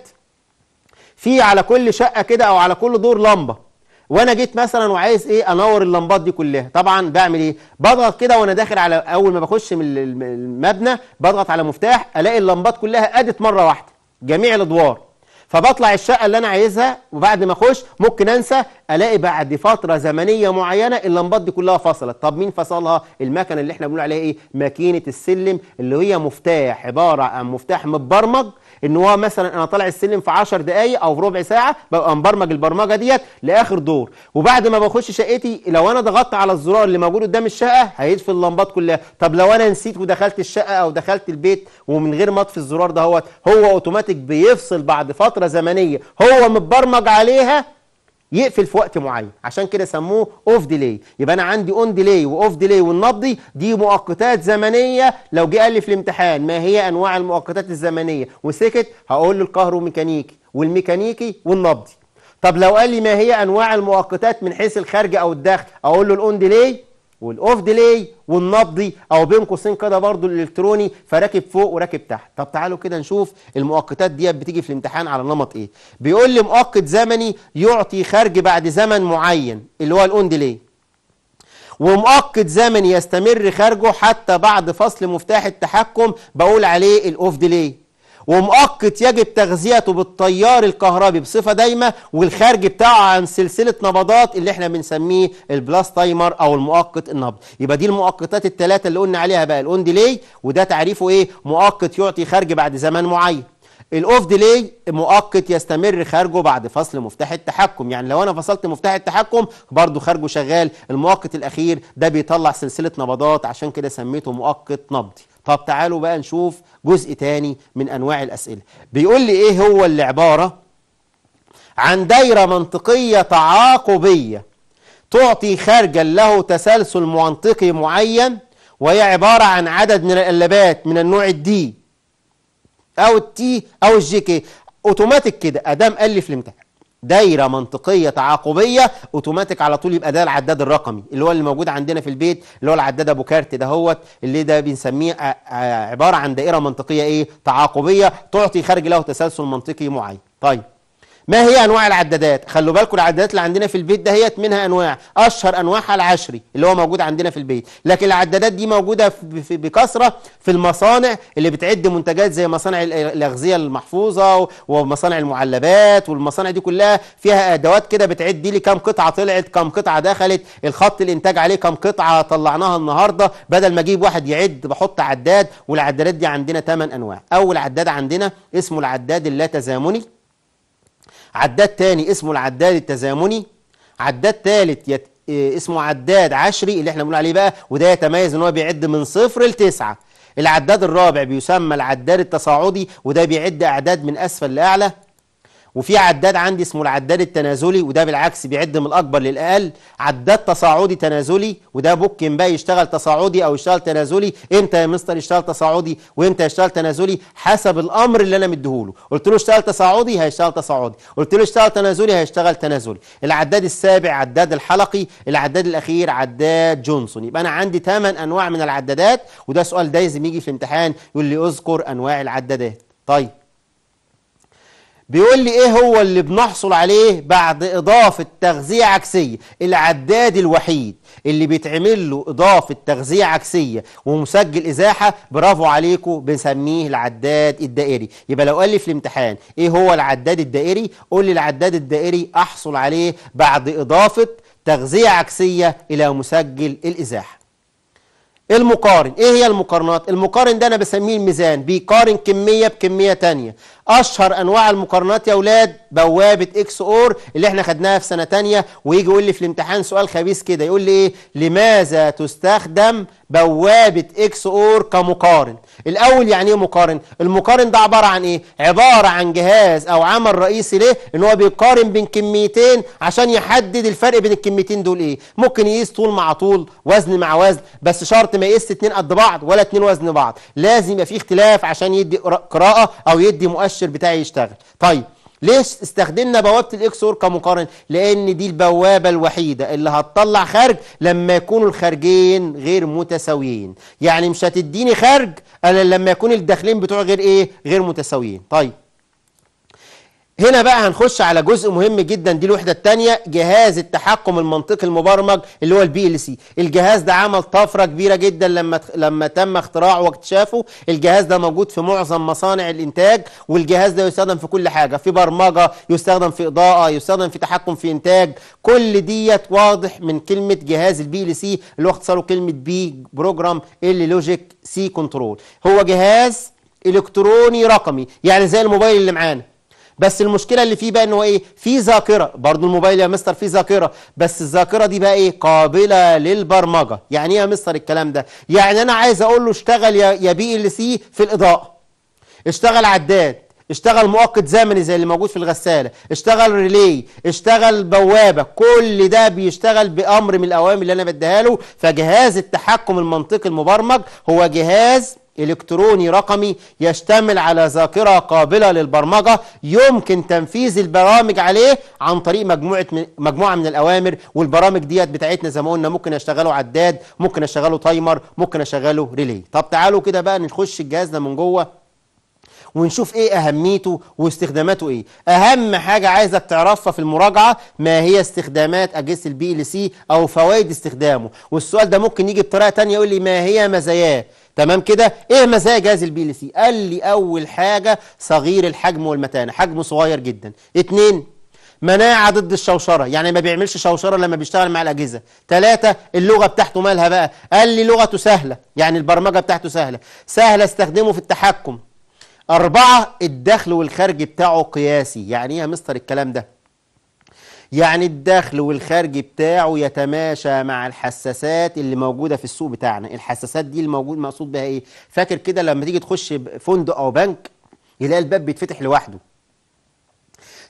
في على كل شقه كده او على كل دور لمبه وانا جيت مثلا وعايز ايه انور اللمبات دي كلها طبعا بعمل ايه بضغط كده وانا داخل على اول ما بخش من المبنى بضغط على مفتاح الاقي اللمبات كلها ادت مره واحده جميع الادوار فبطلع الشقه اللي انا عايزها وبعد ما اخش ممكن انسى الاقي بعد فتره زمنيه معينه اللمبات دي كلها فصلت طب مين فصلها المكنه اللي احنا بنقول عليها ايه ماكينه السلم اللي هي مفتاح عباره عن مفتاح متبرمج ان هو مثلا انا طالع السلم في 10 دقائق او في ربع ساعه ببقى مبرمج البرمجه ديت لاخر دور وبعد ما بخش شقتي لو انا ضغطت على الزرار اللي موجود قدام الشقه هيطفي اللمبات كلها طب لو انا نسيت ودخلت الشقه او دخلت البيت ومن غير ما اطفي الزرار دهوت هو اوتوماتيك بيفصل بعد فتره زمنيه هو متبرمج عليها يقفل في وقت معين عشان كده سموه اوف ديلي يبقى انا عندي اون ديلي واوف ديلي والنبضي دي دي مؤقتات زمنيه لو جه قال لي في الامتحان ما هي انواع المؤقتات الزمنيه وسكت هقول له الكهروميكانيكي والميكانيكي والنبضي طب لو قال لي ما هي انواع المؤقتات من حيث الخارج او الداخل اقول له الاون ديلي والاوف ديلي والنبضي او بين قوسين كده برضو الالكتروني فراكب فوق وراكب تحت طب تعالوا كده نشوف المؤقتات ديت بتيجي في الامتحان على نمط ايه بيقول لي مؤقت زمني يعطي خرج بعد زمن معين اللي هو الاون ديلي ومؤقت زمني يستمر خارجه حتى بعد فصل مفتاح التحكم بقول عليه الاوف ديلي ومؤقت يجب تغذيته بالتيار الكهربي بصفة دايمة والخارج بتاعه عن سلسلة نبضات اللي احنا بنسميه البلاس تايمر او المؤقت النبض يبقى دي المؤقتات الثلاثة اللي قلنا عليها بقى الاون ديلي وده تعريفه ايه مؤقت يعطي خارج بعد زمان معين الاوف ديلي مؤقت يستمر خارجه بعد فصل مفتاح التحكم يعني لو انا فصلت مفتاح التحكم برضه خارجه شغال المؤقت الاخير ده بيطلع سلسله نبضات عشان كده سميته مؤقت نبضي طب تعالوا بقى نشوف جزء تاني من أنواع الأسئلة بيقول لي إيه هو اللي عبارة عن دايرة منطقية تعاقبية تعطي خارجا له تسلسل منطقي معين وهي عبارة عن عدد من القلبات من النوع الدي أو التي أو الجي كي أوتوماتيك كده أدام ألف الامتحان دايره منطقيه تعاقبيه اوتوماتيك على طول يبقى ده العداد الرقمي اللي هو اللي موجود عندنا في البيت اللي هو العداد ابو كارت ده هوت اللي ده بنسميه آه، آه، عباره عن دائره منطقيه ايه تعاقبيه تعطي خارج له تسلسل منطقي معين طيب ما هي انواع العدادات خلوا بالكم العدادات اللي عندنا في البيت دهيت منها انواع اشهر انواعها العشري اللي هو موجود عندنا في البيت لكن العدادات دي موجوده بكثره في المصانع اللي بتعد منتجات زي مصانع الاغذيه المحفوظه ومصانع المعلبات والمصانع دي كلها فيها ادوات كده بتعد لي كم قطعه طلعت كم قطعه دخلت الخط الانتاج عليه كم قطعه طلعناها النهارده بدل ما اجيب واحد يعد بحط عداد والعدادات دي عندنا 8 انواع اول عداد عندنا اسمه العداد اللا تزامني عداد تاني اسمه العداد التزامني عداد تالت يت... آه، اسمه عداد عشري اللي احنا بنقول عليه بقى وده يتميز ان هو بيعد من صفر لتسعة العداد الرابع بيسمى العداد التصاعدي وده بيعد اعداد من اسفل لاعلى وفي عداد عندي اسمه العداد التنازلي وده بالعكس بيعد من الاكبر للاقل عداد تصاعدي تنازلي وده ممكن بقى يشتغل تصاعدي او يشتغل تنازلي امتى يا مستر يشتغل تصاعدي وامتى يشتغل تنازلي حسب الامر اللي انا مديهوله قلت له اشتغل تصاعدي هيشتغل تصاعدي قلت له اشتغل تنازلي هيشتغل تنازلي العداد السابع عداد الحلقي العداد الاخير عداد جونسون يبقى انا عندي 8 انواع من العدادات وده سؤال دايز يجي في امتحان يقول لي اذكر انواع العدادات طيب بيقول لي ايه هو اللي بنحصل عليه بعد اضافه تغذيه عكسيه العداد الوحيد اللي بيتعمل له اضافه تغذيه عكسيه ومسجل ازاحه برافو عليكم بنسميه العداد الدائري يبقى لو قال لي في الامتحان ايه هو العداد الدائري قول لي العداد الدائري احصل عليه بعد اضافه تغذيه عكسيه الى مسجل الازاحه المقارن ايه هي المقارنات المقارن ده انا بسميه الميزان بيقارن كميه بكميه تانية اشهر انواع المقارنات يا اولاد بوابه اكس اور اللي احنا خدناها في سنه تانية ويجي يقول لي في الامتحان سؤال خبيث كده يقول لي ايه لماذا تستخدم بوابه اكس اور كمقارن الاول يعني ايه مقارن المقارن ده عباره عن ايه عباره عن جهاز او عمل رئيسي ليه ان هو بيقارن بين كميتين عشان يحدد الفرق بين الكميتين دول ايه ممكن يقيس طول مع طول وزن مع وزن بس شرط ما يقيس اتنين قد بعض ولا اتنين وزن بعض لازم يبقى في اختلاف عشان يدي قراءه او يدي مؤشر المؤشر بتاعي يشتغل طيب ليه استخدمنا بوابة الاكسور كمقارن لان دي البوابة الوحيدة اللي هتطلع خارج لما يكونوا الخارجين غير متساويين يعني مش هتديني خارج الا لما يكون الداخلين بتوع غير ايه غير متساويين طيب هنا بقى هنخش على جزء مهم جدا دي الوحده الثانيه جهاز التحكم المنطقي المبرمج اللي هو البي ال سي الجهاز ده عمل طفره كبيره جدا لما لما تم اختراعه واكتشافه الجهاز ده موجود في معظم مصانع الانتاج والجهاز ده يستخدم في كل حاجه في برمجه يستخدم في اضاءه يستخدم في تحكم في انتاج كل ديت واضح من كلمه جهاز البي ال سي اللي هو اختصاره كلمه بي بروجرام ال لوجيك سي كنترول هو جهاز الكتروني رقمي يعني زي الموبايل اللي معانا بس المشكله اللي فيه بقى ان هو ايه في ذاكره برضو الموبايل يا مستر في ذاكره بس الذاكره دي بقى ايه قابله للبرمجه يعني ايه يا مستر الكلام ده يعني انا عايز اقول له اشتغل يا بي ال سي في الاضاءه اشتغل عداد اشتغل مؤقت زمني زي اللي موجود في الغسالة اشتغل ريلي اشتغل بوابة كل ده بيشتغل بأمر من الأوامر اللي أنا بديها له فجهاز التحكم المنطقي المبرمج هو جهاز إلكتروني رقمي يشتمل على ذاكرة قابلة للبرمجة يمكن تنفيذ البرامج عليه عن طريق مجموعة من مجموعة من الأوامر والبرامج ديت بتاعتنا زي ما قلنا ممكن أشتغله عداد ممكن أشتغله تايمر ممكن أشغله ريلي طب تعالوا كده بقى نخش الجهاز ده من جوه ونشوف ايه اهميته واستخداماته ايه اهم حاجه عايزك تعرفها في المراجعه ما هي استخدامات اجهزه البي ال سي او فوائد استخدامه والسؤال ده ممكن يجي بطريقه ثانيه يقول لي ما هي مزاياه تمام كده ايه مزايا جهاز البي ال سي قال لي اول حاجه صغير الحجم والمتانه حجمه صغير جدا اتنين مناعه ضد الشوشره يعني ما بيعملش شوشره لما بيشتغل مع الاجهزه ثلاثة اللغه بتاعته مالها بقى قال لي لغته سهله يعني البرمجه بتاعته سهله سهله استخدمه في التحكم أربعة الدخل والخارج بتاعه قياسي يعني ايه يا مستر الكلام ده يعني الدخل والخارج بتاعه يتماشى مع الحساسات اللي موجودة في السوق بتاعنا الحساسات دي الموجود مقصود بها ايه فاكر كده لما تيجي تخش فندق او بنك يلاقي الباب بيتفتح لوحده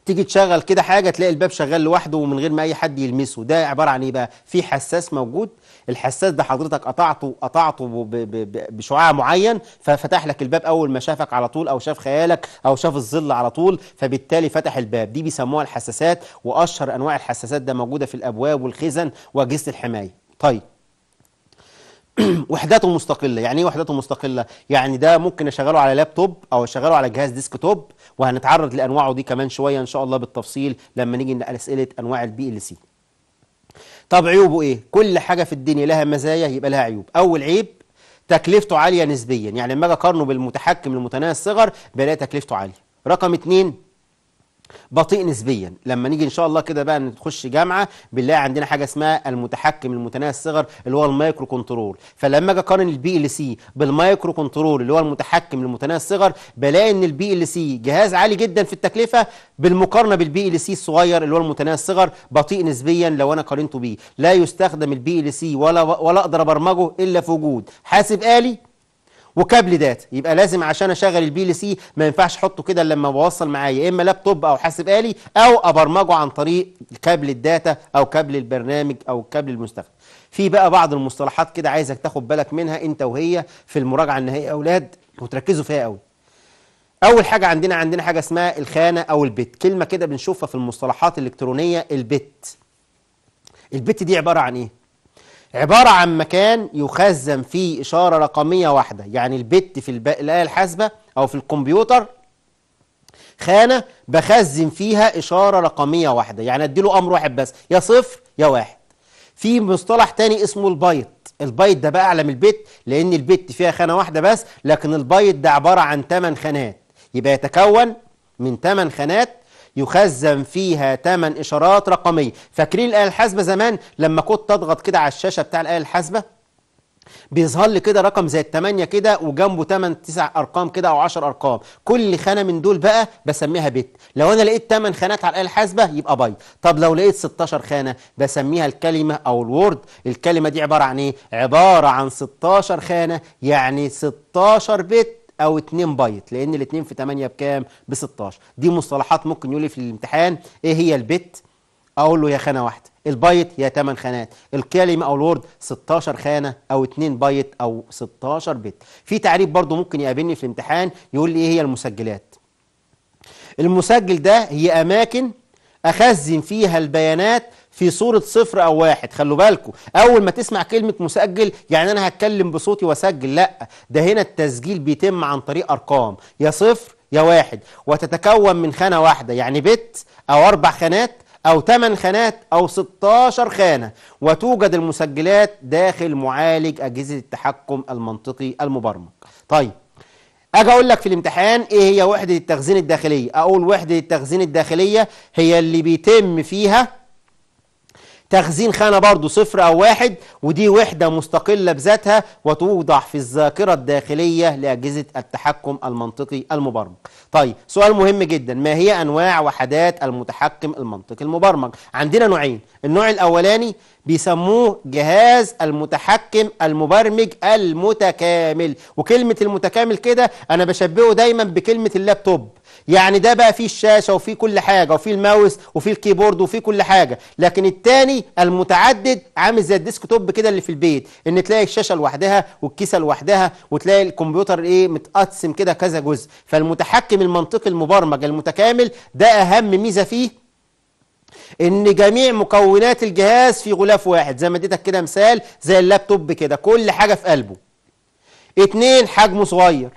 تيجي تشغل كده حاجه تلاقي الباب شغال لوحده ومن غير ما اي حد يلمسه ده عباره عن ايه بقى في حساس موجود الحساس ده حضرتك قطعته قطعته بشعاع معين ففتح لك الباب اول ما شافك على طول او شاف خيالك او شاف الظل على طول فبالتالي فتح الباب دي بيسموها الحساسات واشهر انواع الحساسات ده موجوده في الابواب والخزن واجهزه الحمايه طيب وحداته مستقله يعني ايه وحداته مستقله يعني ده ممكن اشغله على لابتوب او اشغله على جهاز ديسكتوب وهنتعرض لانواعه دي كمان شويه ان شاء الله بالتفصيل لما نيجي لاسئله انواع البي ال سي طب عيوبه ايه كل حاجه في الدنيا لها مزايا يبقى لها عيوب اول عيب تكلفته عاليه نسبيا يعني لما اجي اقارنه بالمتحكم المتناهي الصغر بلاقي تكلفته عاليه رقم اتنين بطيء نسبيا لما نيجي ان شاء الله كده بقى نخش جامعه بنلاقي عندنا حاجه اسمها المتحكم المتناهي الصغر اللي هو المايكرو كنترول فلما اجي اقارن البي ال سي بالمايكرو كنترول اللي هو المتحكم المتناهي الصغر بلاقي ان البي ال سي جهاز عالي جدا في التكلفه بالمقارنه بالبي ال سي الصغير اللي هو المتناهي الصغر بطيء نسبيا لو انا قارنته بيه لا يستخدم البي ال سي ولا ولا اقدر ابرمجه الا في وجود حاسب آلي وكابل داتا يبقى لازم عشان اشغل البي ال سي ما ينفعش احطه كده لما بوصل معايا يا اما لابتوب او حاسب آلي او ابرمجه عن طريق كابل الداتا او كابل البرنامج او كابل المستخدم في بقى بعض المصطلحات كده عايزك تاخد بالك منها انت وهي في المراجعه النهائيه يا اولاد وتركزوا فيها قوي اول حاجه عندنا عندنا حاجه اسمها الخانه او البت كلمه كده بنشوفها في المصطلحات الالكترونيه البت البت دي عباره عن ايه عبارة عن مكان يخزن فيه إشارة رقمية واحدة يعني البت في الآلة الحاسبة أو في الكمبيوتر خانة بخزن فيها إشارة رقمية واحدة يعني أديله أمر واحد بس يا صفر يا واحد في مصطلح تاني اسمه البايت البايت ده بقى أعلى من البت لأن البت فيها خانة واحدة بس لكن البايت ده عبارة عن 8 خانات يبقى يتكون من 8 خانات يخزن فيها 8 إشارات رقمية فاكرين الآلة الحاسبة زمان لما كنت أضغط كده على الشاشة بتاع الآلة الحاسبة بيظهر لي كده رقم زي التمانية كده وجنبه تمن تسع أرقام كده أو عشر أرقام كل خانة من دول بقى بسميها بت لو أنا لقيت تمن خانات على الآلة الحاسبة يبقى بايت طب لو لقيت 16 خانة بسميها الكلمة أو الوورد الكلمة دي عبارة عن إيه؟ عبارة عن 16 خانة يعني 16 بت او 2 بايت لان 2 في 8 بكام ب 16 دي مصطلحات ممكن يقول لي في الامتحان ايه هي البت اقول له يا خانه واحده البايت هي 8 خانات الكلمه او الورد 16 خانه او 2 بايت او 16 بت في تعريف برضو ممكن يقابلني في الامتحان يقول لي ايه هي المسجلات المسجل ده هي اماكن اخزن فيها البيانات في صورة صفر أو واحد خلوا بالكم أول ما تسمع كلمة مسجل يعني أنا هتكلم بصوتي وأسجل لا ده هنا التسجيل بيتم عن طريق أرقام يا صفر يا واحد وتتكون من خانة واحدة يعني بت أو أربع خانات أو ثمان خانات أو 16 خانة وتوجد المسجلات داخل معالج أجهزة التحكم المنطقي المبرمج طيب اجي اقول لك في الامتحان ايه هي وحده التخزين الداخليه اقول وحده التخزين الداخليه هي اللي بيتم فيها تخزين خانة برضو صفر أو واحد ودي وحدة مستقلة بذاتها وتوضع في الذاكرة الداخلية لأجهزة التحكم المنطقي المبرمج طيب سؤال مهم جدا ما هي أنواع وحدات المتحكم المنطقي المبرمج عندنا نوعين النوع الأولاني بيسموه جهاز المتحكم المبرمج المتكامل وكلمة المتكامل كده أنا بشبهه دايما بكلمة اللابتوب يعني ده بقى فيه الشاشة وفيه كل حاجة وفيه الماوس وفيه الكيبورد وفيه كل حاجة لكن التاني المتعدد عامل زي الديسك توب كده اللي في البيت ان تلاقي الشاشة لوحدها والكيسة لوحدها وتلاقي الكمبيوتر ايه متقسم كده كذا جزء فالمتحكم المنطقي المبرمج المتكامل ده اهم ميزة فيه ان جميع مكونات الجهاز في غلاف واحد زي ما اديتك كده مثال زي اللابتوب كده كل حاجه في قلبه اتنين حجمه صغير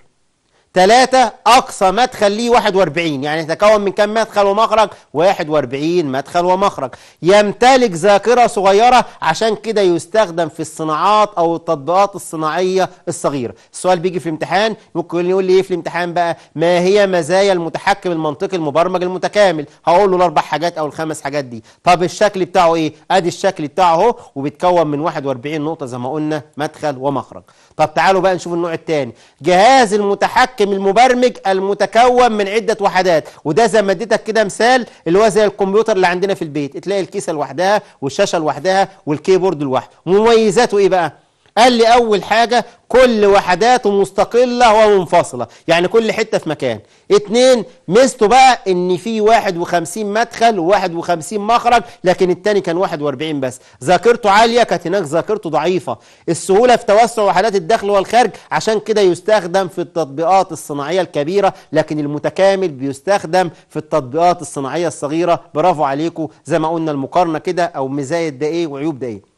ثلاثة أقصى مدخل ليه 41 يعني يتكون من كم مدخل ومخرج 41 مدخل ومخرج يمتلك ذاكرة صغيرة عشان كده يستخدم في الصناعات أو التطبيقات الصناعية الصغيرة السؤال بيجي في امتحان ممكن يقول لي إيه في الامتحان بقى ما هي مزايا المتحكم المنطقي المبرمج المتكامل هقول له الأربع حاجات أو الخمس حاجات دي طب الشكل بتاعه إيه أدي الشكل بتاعه أهو وبيتكون من 41 نقطة زي ما قلنا مدخل ومخرج طب تعالوا بقى نشوف النوع الثاني جهاز المتحكم المبرمج المتكون من عدة وحدات وده زي ما اديتك كده مثال اللي هو زي الكمبيوتر اللي عندنا في البيت تلاقي الكيسة لوحدها والشاشة لوحدها والكيبورد لوحده مميزاته ايه بقى قال لي أول حاجة كل وحداته مستقلة ومنفصلة يعني كل حتة في مكان اتنين ميزته بقى ان في 51 مدخل و51 مخرج لكن التاني كان 41 بس ذاكرته عالية كانت هناك ذاكرته ضعيفة السهولة في توسع وحدات الدخل والخارج عشان كده يستخدم في التطبيقات الصناعية الكبيرة لكن المتكامل بيستخدم في التطبيقات الصناعية الصغيرة برافو عليكم زي ما قلنا المقارنة كده او مزايا ده ايه وعيوب ده ايه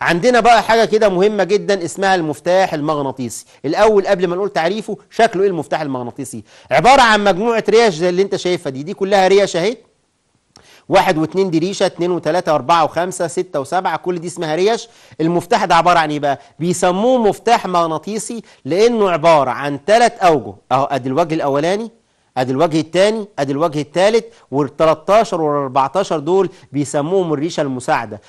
عندنا بقى حاجة كده مهمة جدا اسمها المفتاح المغناطيسي الأول قبل ما نقول تعريفه شكله إيه المفتاح المغناطيسي عبارة عن مجموعة ريش زي اللي أنت شايفها دي دي كلها ريش أهي واحد واثنين دي ريشه اثنين وثلاثه واربعه وخمسه سته وسبعه كل دي اسمها ريش المفتاح ده عباره عن ايه بقى؟ بيسموه مفتاح مغناطيسي لانه عباره عن ثلاث اوجه اهو ادي الوجه الاولاني ادي الوجه الثاني ادي الوجه الثالث وال 13 وال 14 دول بيسموهم الريشه المساعده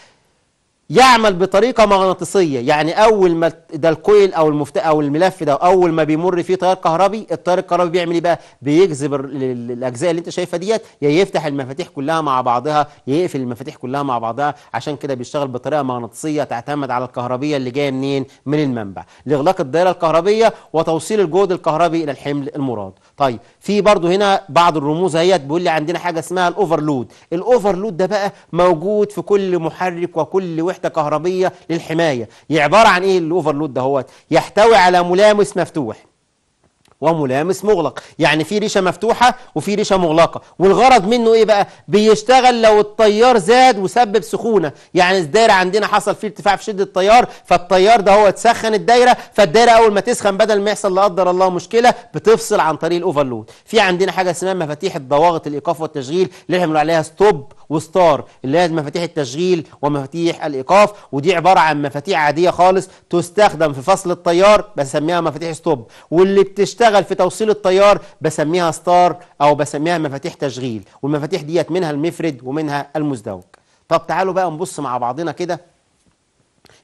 يعمل بطريقه مغناطيسيه يعني اول ما ده الكويل او المفت او الملف ده اول ما بيمر فيه تيار كهربي التيار الكهربي بيعمل ايه بقى بيجذب الاجزاء اللي انت شايفها ديت يا يفتح المفاتيح كلها مع بعضها يا يقفل المفاتيح كلها مع بعضها عشان كده بيشتغل بطريقه مغناطيسيه تعتمد على الكهربيه اللي جايه منين من المنبع لاغلاق الدائره الكهربيه وتوصيل الجهد الكهربي الى الحمل المراد طيب في برضه هنا بعض الرموز هي بيقول لي عندنا حاجه اسمها الاوفرلود الاوفرلود ده بقى موجود في كل محرك وكل وحده كهربيه للحمايه عباره عن ايه الاوفرلود ده هو يحتوي على ملامس مفتوح وملامس مغلق يعني في ريشة مفتوحة وفي ريشة مغلقة والغرض منه ايه بقى بيشتغل لو التيار زاد وسبب سخونة يعني الدايرة عندنا حصل فيه ارتفاع في شدة التيار فالتيار ده هو اتسخن الدايرة فالدايرة اول ما تسخن بدل ما يحصل لا قدر الله مشكلة بتفصل عن طريق الاوفرلود في عندنا حاجة اسمها مفاتيح الضواغط الايقاف والتشغيل اللي احنا بنقول عليها ستوب وستار اللي هي مفاتيح التشغيل ومفاتيح الايقاف ودي عباره عن مفاتيح عاديه خالص تستخدم في فصل التيار بسميها مفاتيح ستوب واللي بتشتغل في توصيل التيار بسميها ستار او بسميها مفاتيح تشغيل والمفاتيح ديت منها المفرد ومنها المزدوج طب تعالوا بقى نبص مع بعضنا كده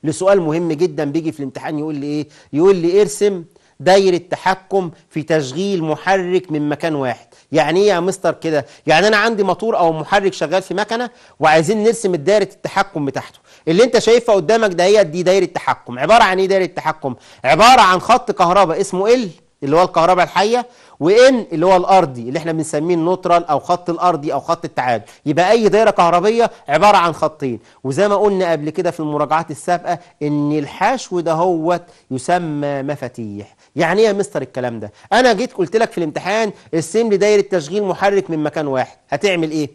لسؤال مهم جدا بيجي في الامتحان يقول لي ايه يقول لي ارسم دايره تحكم في تشغيل محرك من مكان واحد يعني ايه يا مستر كده يعني انا عندي موتور او محرك شغال في مكنه وعايزين نرسم دايره التحكم بتاعته اللي انت شايفها قدامك ده هي دي دايره تحكم عباره عن ايه دايره التحكم عباره عن خط كهرباء اسمه ال اللي هو الكهرباء الحيه وان اللي هو الارضي اللي احنا بنسميه النوترال او خط الارضي او خط التعادل يبقى اي دايره كهربيه عباره عن خطين وزي ما قلنا قبل كده في المراجعات السابقه ان الحشو ده هو يسمى مفاتيح يعني ايه يا مستر الكلام ده انا جيت قلت لك في الامتحان ارسم لي دايره تشغيل محرك من مكان واحد هتعمل ايه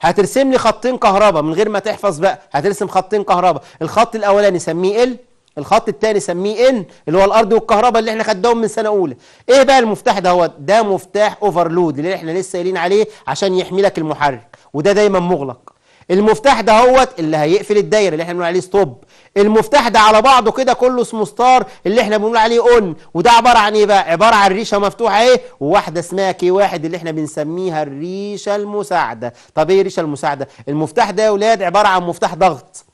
هترسم لي خطين كهرباء من غير ما تحفظ بقى هترسم خطين كهرباء الخط الاولاني سميه ال الخط الثاني سميه ان اللي هو الارض والكهرباء اللي احنا خدناهم من سنه اولى ايه بقى المفتاح ده هو ده مفتاح اوفرلود اللي احنا لسه قايلين عليه عشان يحمي لك المحرك وده دايما مغلق المفتاح ده هوت اللي هيقفل الدايره اللي احنا بنقول عليه ستوب المفتاح ده على بعضه كده كله اسمه ستار اللي احنا بنقول عليه اون وده عباره عن ايه بقى عباره عن ريشه مفتوحه ايه وواحده اسمها كي واحد اللي احنا بنسميها الريشه المساعده طب ايه الريشه المساعده المفتاح ده يا اولاد عباره عن مفتاح ضغط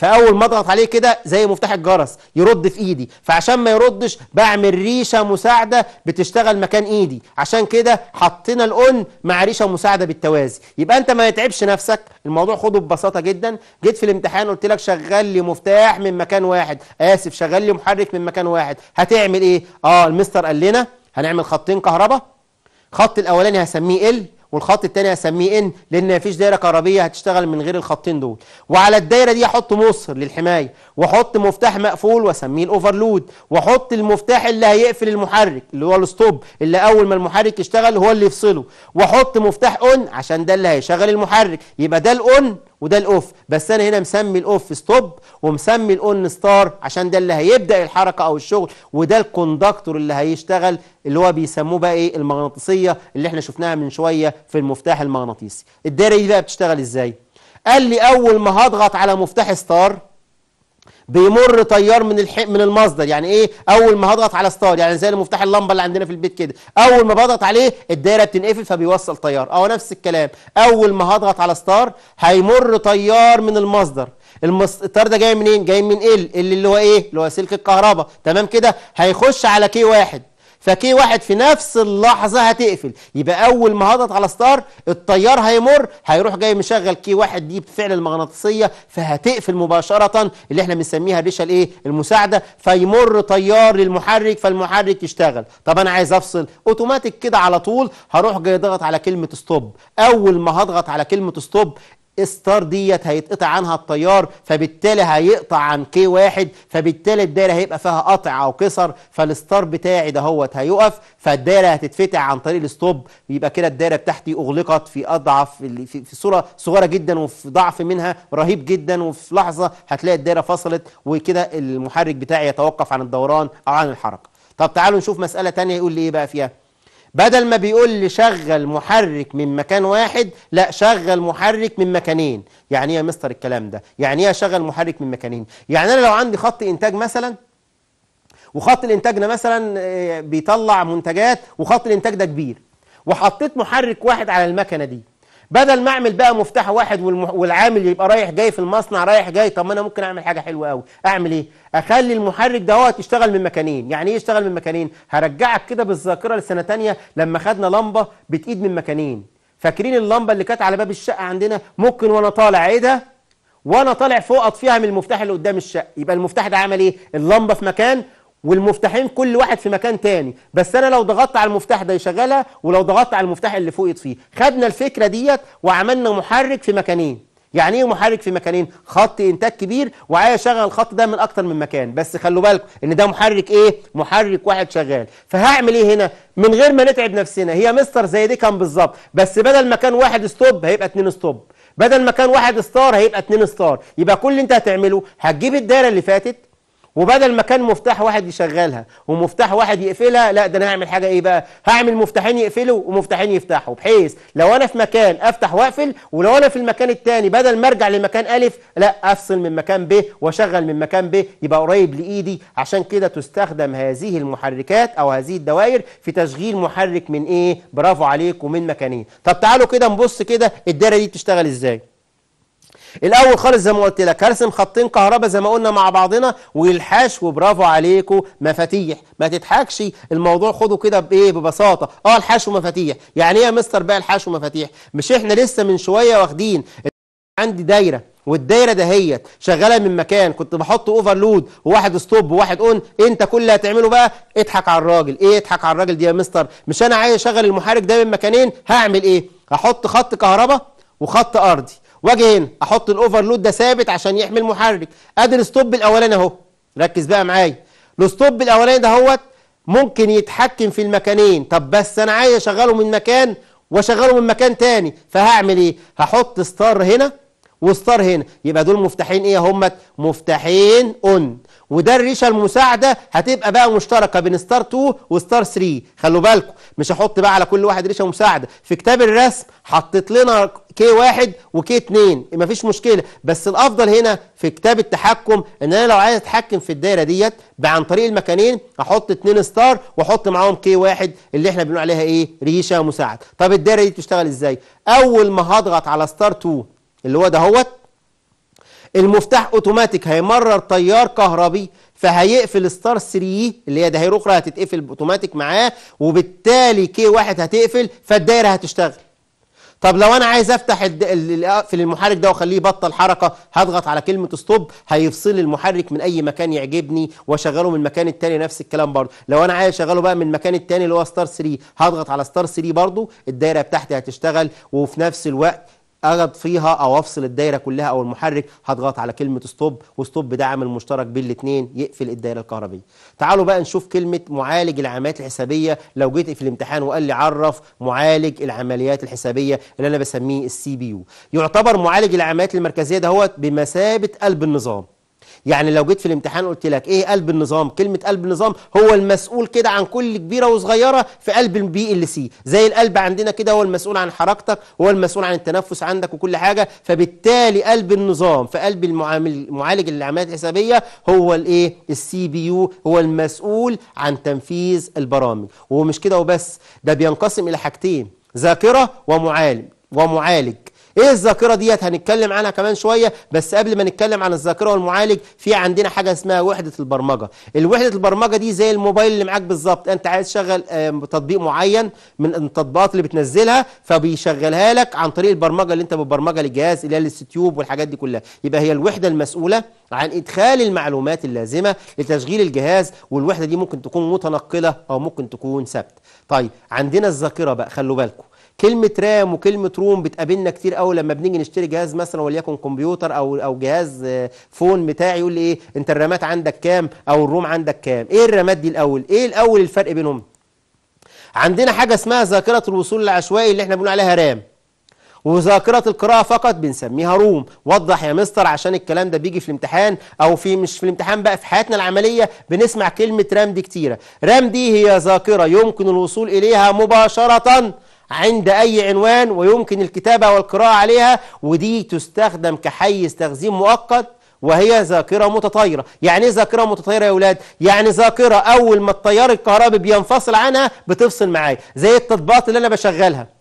فاول ما اضغط عليه كده زي مفتاح الجرس يرد في ايدي فعشان ما يردش بعمل ريشه مساعده بتشتغل مكان ايدي عشان كده حطينا الاون مع ريشه مساعده بالتوازي يبقى انت ما يتعبش نفسك الموضوع خده ببساطه جدا جيت في الامتحان قلت لك شغل لي مفتاح من مكان واحد اسف شغل لي محرك من مكان واحد هتعمل ايه اه المستر قال لنا هنعمل خطين كهرباء الخط الاولاني هسميه ال والخط الثاني هسميه ان لان مفيش دايره كهربيه هتشتغل من غير الخطين دول وعلى الدايره دي احط مصر للحمايه واحط مفتاح مقفول واسميه الاوفرلود واحط المفتاح اللي هيقفل المحرك اللي هو الستوب اللي اول ما المحرك يشتغل هو اللي يفصله واحط مفتاح اون عشان ده اللي هيشغل المحرك يبقى ده الاون وده الاوف بس انا هنا مسمي الاوف ستوب ومسمي الاون ستار عشان ده اللي هيبدا الحركه او الشغل وده الكوندكتور اللي هيشتغل اللي هو بيسموه بقى ايه المغناطيسيه اللي احنا شفناها من شويه في المفتاح المغناطيسي الدايره دي بقى بتشتغل ازاي قال لي اول ما هضغط على مفتاح ستار بيمر تيار من الح... من المصدر يعني ايه اول ما هضغط على ستار يعني زي المفتاح اللمبه اللي عندنا في البيت كده اول ما بضغط عليه الدايره بتنقفل فبيوصل تيار اهو نفس الكلام اول ما هضغط على ستار هيمر تيار من المصدر المص... التيار ده جاي منين جاي من ال اللي هو ايه اللي هو سلك الكهرباء تمام كده هيخش على كي واحد فكي واحد في نفس اللحظة هتقفل يبقى أول ما هضغط على ستار التيار هيمر هيروح جاي مشغل كي واحد دي بفعل المغناطيسية فهتقفل مباشرة اللي احنا بنسميها الريشة الايه المساعدة فيمر تيار للمحرك فالمحرك يشتغل طب أنا عايز أفصل أوتوماتيك كده على طول هروح جاي ضغط على كلمة ستوب أول ما هضغط على كلمة ستوب ستار ديت هيتقطع عنها التيار فبالتالي هيقطع عن كي واحد فبالتالي الدايره هيبقى فيها قطع او كسر فالستار بتاعي دهوت هيقف فالدايره هتتفتح عن طريق الستوب يبقى كده الدايره بتاعتي اغلقت في اضعف في, في صوره صغيره جدا وفي ضعف منها رهيب جدا وفي لحظه هتلاقي الدايره فصلت وكده المحرك بتاعي يتوقف عن الدوران او عن الحركه طب تعالوا نشوف مساله ثانيه يقول لي ايه بقى فيها بدل ما بيقول لي شغل محرك من مكان واحد لا شغل محرك من مكانين يعني ايه يا مستر الكلام ده يعني ايه اشغل محرك من مكانين يعني انا لو عندي خط انتاج مثلا وخط الانتاج ده مثلا آه، بيطلع منتجات وخط الانتاج ده كبير وحطيت محرك واحد على المكنه دي بدل ما اعمل بقى مفتاح واحد والعامل يبقى رايح جاي في المصنع رايح جاي طب ما انا ممكن اعمل حاجه حلوه قوي اعمل ايه اخلي المحرك دوت يشتغل من مكانين يعني ايه يشتغل من مكانين هرجعك كده بالذاكره لسنه ثانيه لما خدنا لمبه بتقيد من مكانين فاكرين اللمبه اللي كانت على باب الشقه عندنا ممكن وانا طالع ايه ده وانا طالع فوق اطفيها من المفتاح اللي قدام الشقه يبقى المفتاح ده عمل ايه اللمبه في مكان والمفتاحين كل واحد في مكان تاني بس انا لو ضغطت على المفتاح ده يشغلها ولو ضغطت على المفتاح اللي فوق يطفيه خدنا الفكره ديت وعملنا محرك في مكانين يعني ايه محرك في مكانين خط انتاج كبير وعايز اشغل الخط ده من اكتر من مكان بس خلوا بالكم ان ده محرك ايه محرك واحد شغال فهعمل ايه هنا من غير ما نتعب نفسنا هي مستر زي دي كان بالظبط بس بدل ما كان واحد ستوب هيبقى اتنين ستوب بدل ما كان واحد ستار هيبقى اتنين ستار يبقى كل اللي انت هتعمله هتجيب الدايره اللي فاتت وبدل ما كان مفتاح واحد يشغلها ومفتاح واحد يقفلها لا ده انا هعمل حاجه ايه بقى هعمل مفتاحين يقفلوا ومفتاحين يفتحوا بحيث لو انا في مكان افتح واقفل ولو انا في المكان الثاني بدل ما ارجع لمكان الف لا افصل من مكان ب واشغل من مكان ب يبقى قريب لايدي عشان كده تستخدم هذه المحركات او هذه الدوائر في تشغيل محرك من ايه برافو عليك ومن مكانين طب تعالوا كده نبص كده الدايره دي بتشتغل ازاي الاول خالص زي ما قلت لك هرسم خطين كهرباء زي ما قلنا مع بعضنا والحاش وبرافو عليكم مفاتيح ما تضحكش الموضوع خده كده بايه ببساطه اه الحاش ومفاتيح يعني ايه يا مستر بقى الحاش ومفاتيح مش احنا لسه من شويه واخدين عندي دايره والدايره دهيت شغاله من مكان كنت بحط اوفر لود وواحد ستوب وواحد اون انت كل اللي هتعمله بقى اضحك على الراجل ايه اضحك على الراجل دي يا مستر مش انا عايز اشغل المحرك ده من مكانين هعمل ايه هحط خط كهرباء وخط ارضي واجي هنا احط الاوفرلود ده ثابت عشان يحمي المحرك ادي الستوب الاولاني اهو ركز بقى معايا الستوب الاولاني ده هوت ممكن يتحكم في المكانين طب بس انا عايز اشغله من مكان واشغله من مكان تاني فهعمل ايه هحط ستار هنا وستار هنا يبقى دول مفتاحين ايه هم مفتاحين اون وده الريشه المساعده هتبقى بقى مشتركه بين ستار 2 وستار 3 خلوا بالكم مش هحط بقى على كل واحد ريشه مساعده في كتاب الرسم حطيت لنا كي 1 وكي 2 مفيش مشكله بس الافضل هنا في كتاب التحكم ان انا لو عايز اتحكم في الدايره ديت عن طريق المكانين احط 2 ستار واحط معاهم كي 1 اللي احنا بنقول عليها ايه ريشه مساعده طب الدايره دي بتشتغل ازاي اول ما هضغط على ستار 2 اللي هو دهوت المفتاح اوتوماتيك هيمرر تيار كهربي فهيقفل ستار 3 اللي هي دايره اخرى هتتقفل اوتوماتيك معاه وبالتالي كي واحد هتقفل فالدايره هتشتغل طب لو انا عايز افتح اقفل في المحرك ده واخليه يبطل حركه هضغط على كلمه ستوب هيفصل المحرك من اي مكان يعجبني واشغله من المكان التاني نفس الكلام برضه لو انا عايز اشغله بقى من المكان التاني اللي هو ستار 3 هضغط على ستار 3 برضه الدايره بتاعتي هتشتغل وفي نفس الوقت اجد فيها او افصل الدايره كلها او المحرك هضغط على كلمه ستوب وستوب ده عامل مشترك بين الاثنين يقفل الدايره الكهربيه تعالوا بقى نشوف كلمه معالج العمليات الحسابيه لو جيت في الامتحان وقال لي عرف معالج العمليات الحسابيه اللي انا بسميه السي بي يو يعتبر معالج العمليات المركزيه دهوت بمثابه قلب النظام يعني لو جيت في الامتحان قلت لك ايه قلب النظام كلمه قلب النظام هو المسؤول كده عن كل كبيره وصغيره في قلب البي ال سي زي القلب عندنا كده هو المسؤول عن حركتك هو المسؤول عن التنفس عندك وكل حاجه فبالتالي قلب النظام في قلب المعامل معالج العمليات الحسابيه هو الايه السي بي يو هو المسؤول عن تنفيذ البرامج ومش كده وبس ده بينقسم الى حاجتين ذاكره ومعالج ومعالج ايه الذاكره ديت هنتكلم عنها كمان شويه بس قبل ما نتكلم عن الذاكره والمعالج في عندنا حاجه اسمها وحده البرمجه الوحده البرمجه دي زي الموبايل اللي معاك بالظبط انت عايز تشغل آه، تطبيق معين من التطبيقات اللي بتنزلها فبيشغلها لك عن طريق البرمجه اللي انت بتبرمجها للجهاز اللي هي الاستيوب والحاجات دي كلها يبقى هي الوحده المسؤوله عن ادخال المعلومات اللازمه لتشغيل الجهاز والوحده دي ممكن تكون متنقله او ممكن تكون ثابته طيب عندنا الذاكره بقى خلوا بالكم كلمة رام وكلمة روم بتقابلنا كتير قوي لما بنيجي نشتري جهاز مثلا وليكن كمبيوتر او او جهاز آه، فون بتاعي يقول لي ايه انت الرامات عندك كام او الروم عندك كام ايه الرامات دي الاول ايه الاول الفرق بينهم عندنا حاجة اسمها ذاكرة الوصول العشوائي اللي احنا بنقول عليها رام وذاكرة القراءة فقط بنسميها روم وضح يا مستر عشان الكلام ده بيجي في الامتحان او في مش في الامتحان بقى في حياتنا العملية بنسمع كلمة رام دي كتيرة رام دي هي ذاكرة يمكن الوصول اليها مباشرةً عند أي عنوان ويمكن الكتابة والقراءة عليها ودي تستخدم كحيز تخزين مؤقت وهي ذاكرة متطايرة يعني ايه ذاكرة متطايرة يا أولاد يعني ذاكرة أول ما التيار الكهربي بينفصل عنها بتفصل معايا زي التطبيقات اللي أنا بشغلها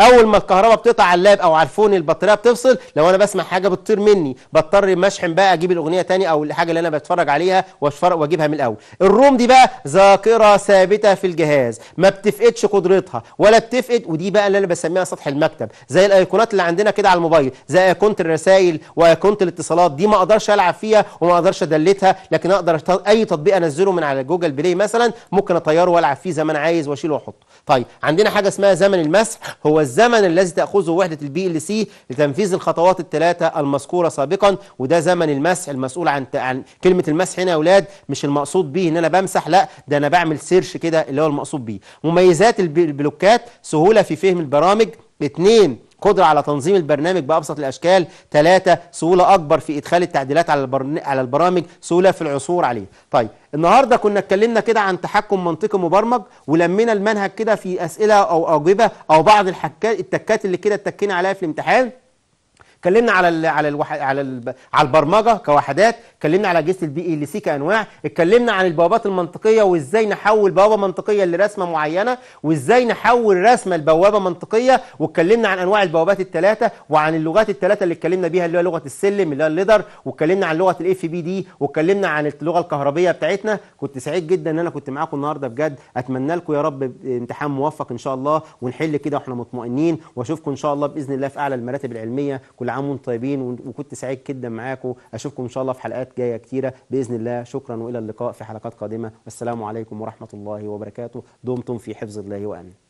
اول ما الكهرباء بتقطع على اللاب او على الفون البطاريه بتفصل لو انا بسمع حاجه بتطير مني بضطر مشحن بقى اجيب الاغنيه تاني او الحاجه اللي انا بتفرج عليها واجيبها من الاول الروم دي بقى ذاكره ثابته في الجهاز ما بتفقدش قدرتها ولا بتفقد ودي بقى اللي انا بسميها سطح المكتب زي الايقونات اللي عندنا كده على الموبايل زي ايقونه الرسائل وايقونه الاتصالات دي ما اقدرش العب فيها وما اقدرش ادلتها لكن اقدر اي تطبيق انزله من على جوجل بلاي مثلا ممكن اطيره والعب فيه زي ما انا عايز واشيله واحطه طيب عندنا حاجه اسمها زمن المسح هو والزمن الذي تأخذه وحدة البي ال سي لتنفيذ الخطوات الثلاثة المذكورة سابقا وده زمن المسح المسؤول عن عن كلمة المسح هنا يا أولاد مش المقصود به إن أنا بمسح لا ده أنا بعمل سيرش كده اللي هو المقصود بيه مميزات البلوكات سهولة في فهم البرامج اثنين قدرة على تنظيم البرنامج بأبسط الأشكال ثلاثة سهولة أكبر في إدخال التعديلات على, على البرامج سهولة في العثور عليه طيب النهاردة كنا اتكلمنا كده عن تحكم منطقي مبرمج ولمينا المنهج كده في أسئلة أو أجوبة أو بعض التكات اللي كده اتكينا عليها في الامتحان اتكلمنا على الـ على الـ على الـ على البرمجه كوحدات اتكلمنا على اجهزه البي ال سي كانواع اتكلمنا عن البوابات المنطقيه وازاي نحول بوابه منطقيه لرسمه معينه وازاي نحول رسمه لبوابه منطقيه واتكلمنا عن انواع البوابات الثلاثه وعن اللغات الثلاثه اللي اتكلمنا بيها اللي هي لغه السلم اللي هي الليدر واتكلمنا عن لغه الاف بي دي واتكلمنا عن اللغه الكهربيه بتاعتنا كنت سعيد جدا ان انا كنت معاكم النهارده بجد اتمنى لكم يا رب امتحان موفق ان شاء الله ونحل كده واحنا مطمئنين واشوفكم ان شاء الله باذن الله في اعلى المراتب العلميه كل وانتم طيبين وكنت سعيد جدا معاكم اشوفكم ان شاء الله في حلقات جايه كتيره باذن الله شكرا والى اللقاء في حلقات قادمه والسلام عليكم ورحمه الله وبركاته دمتم في حفظ الله وامن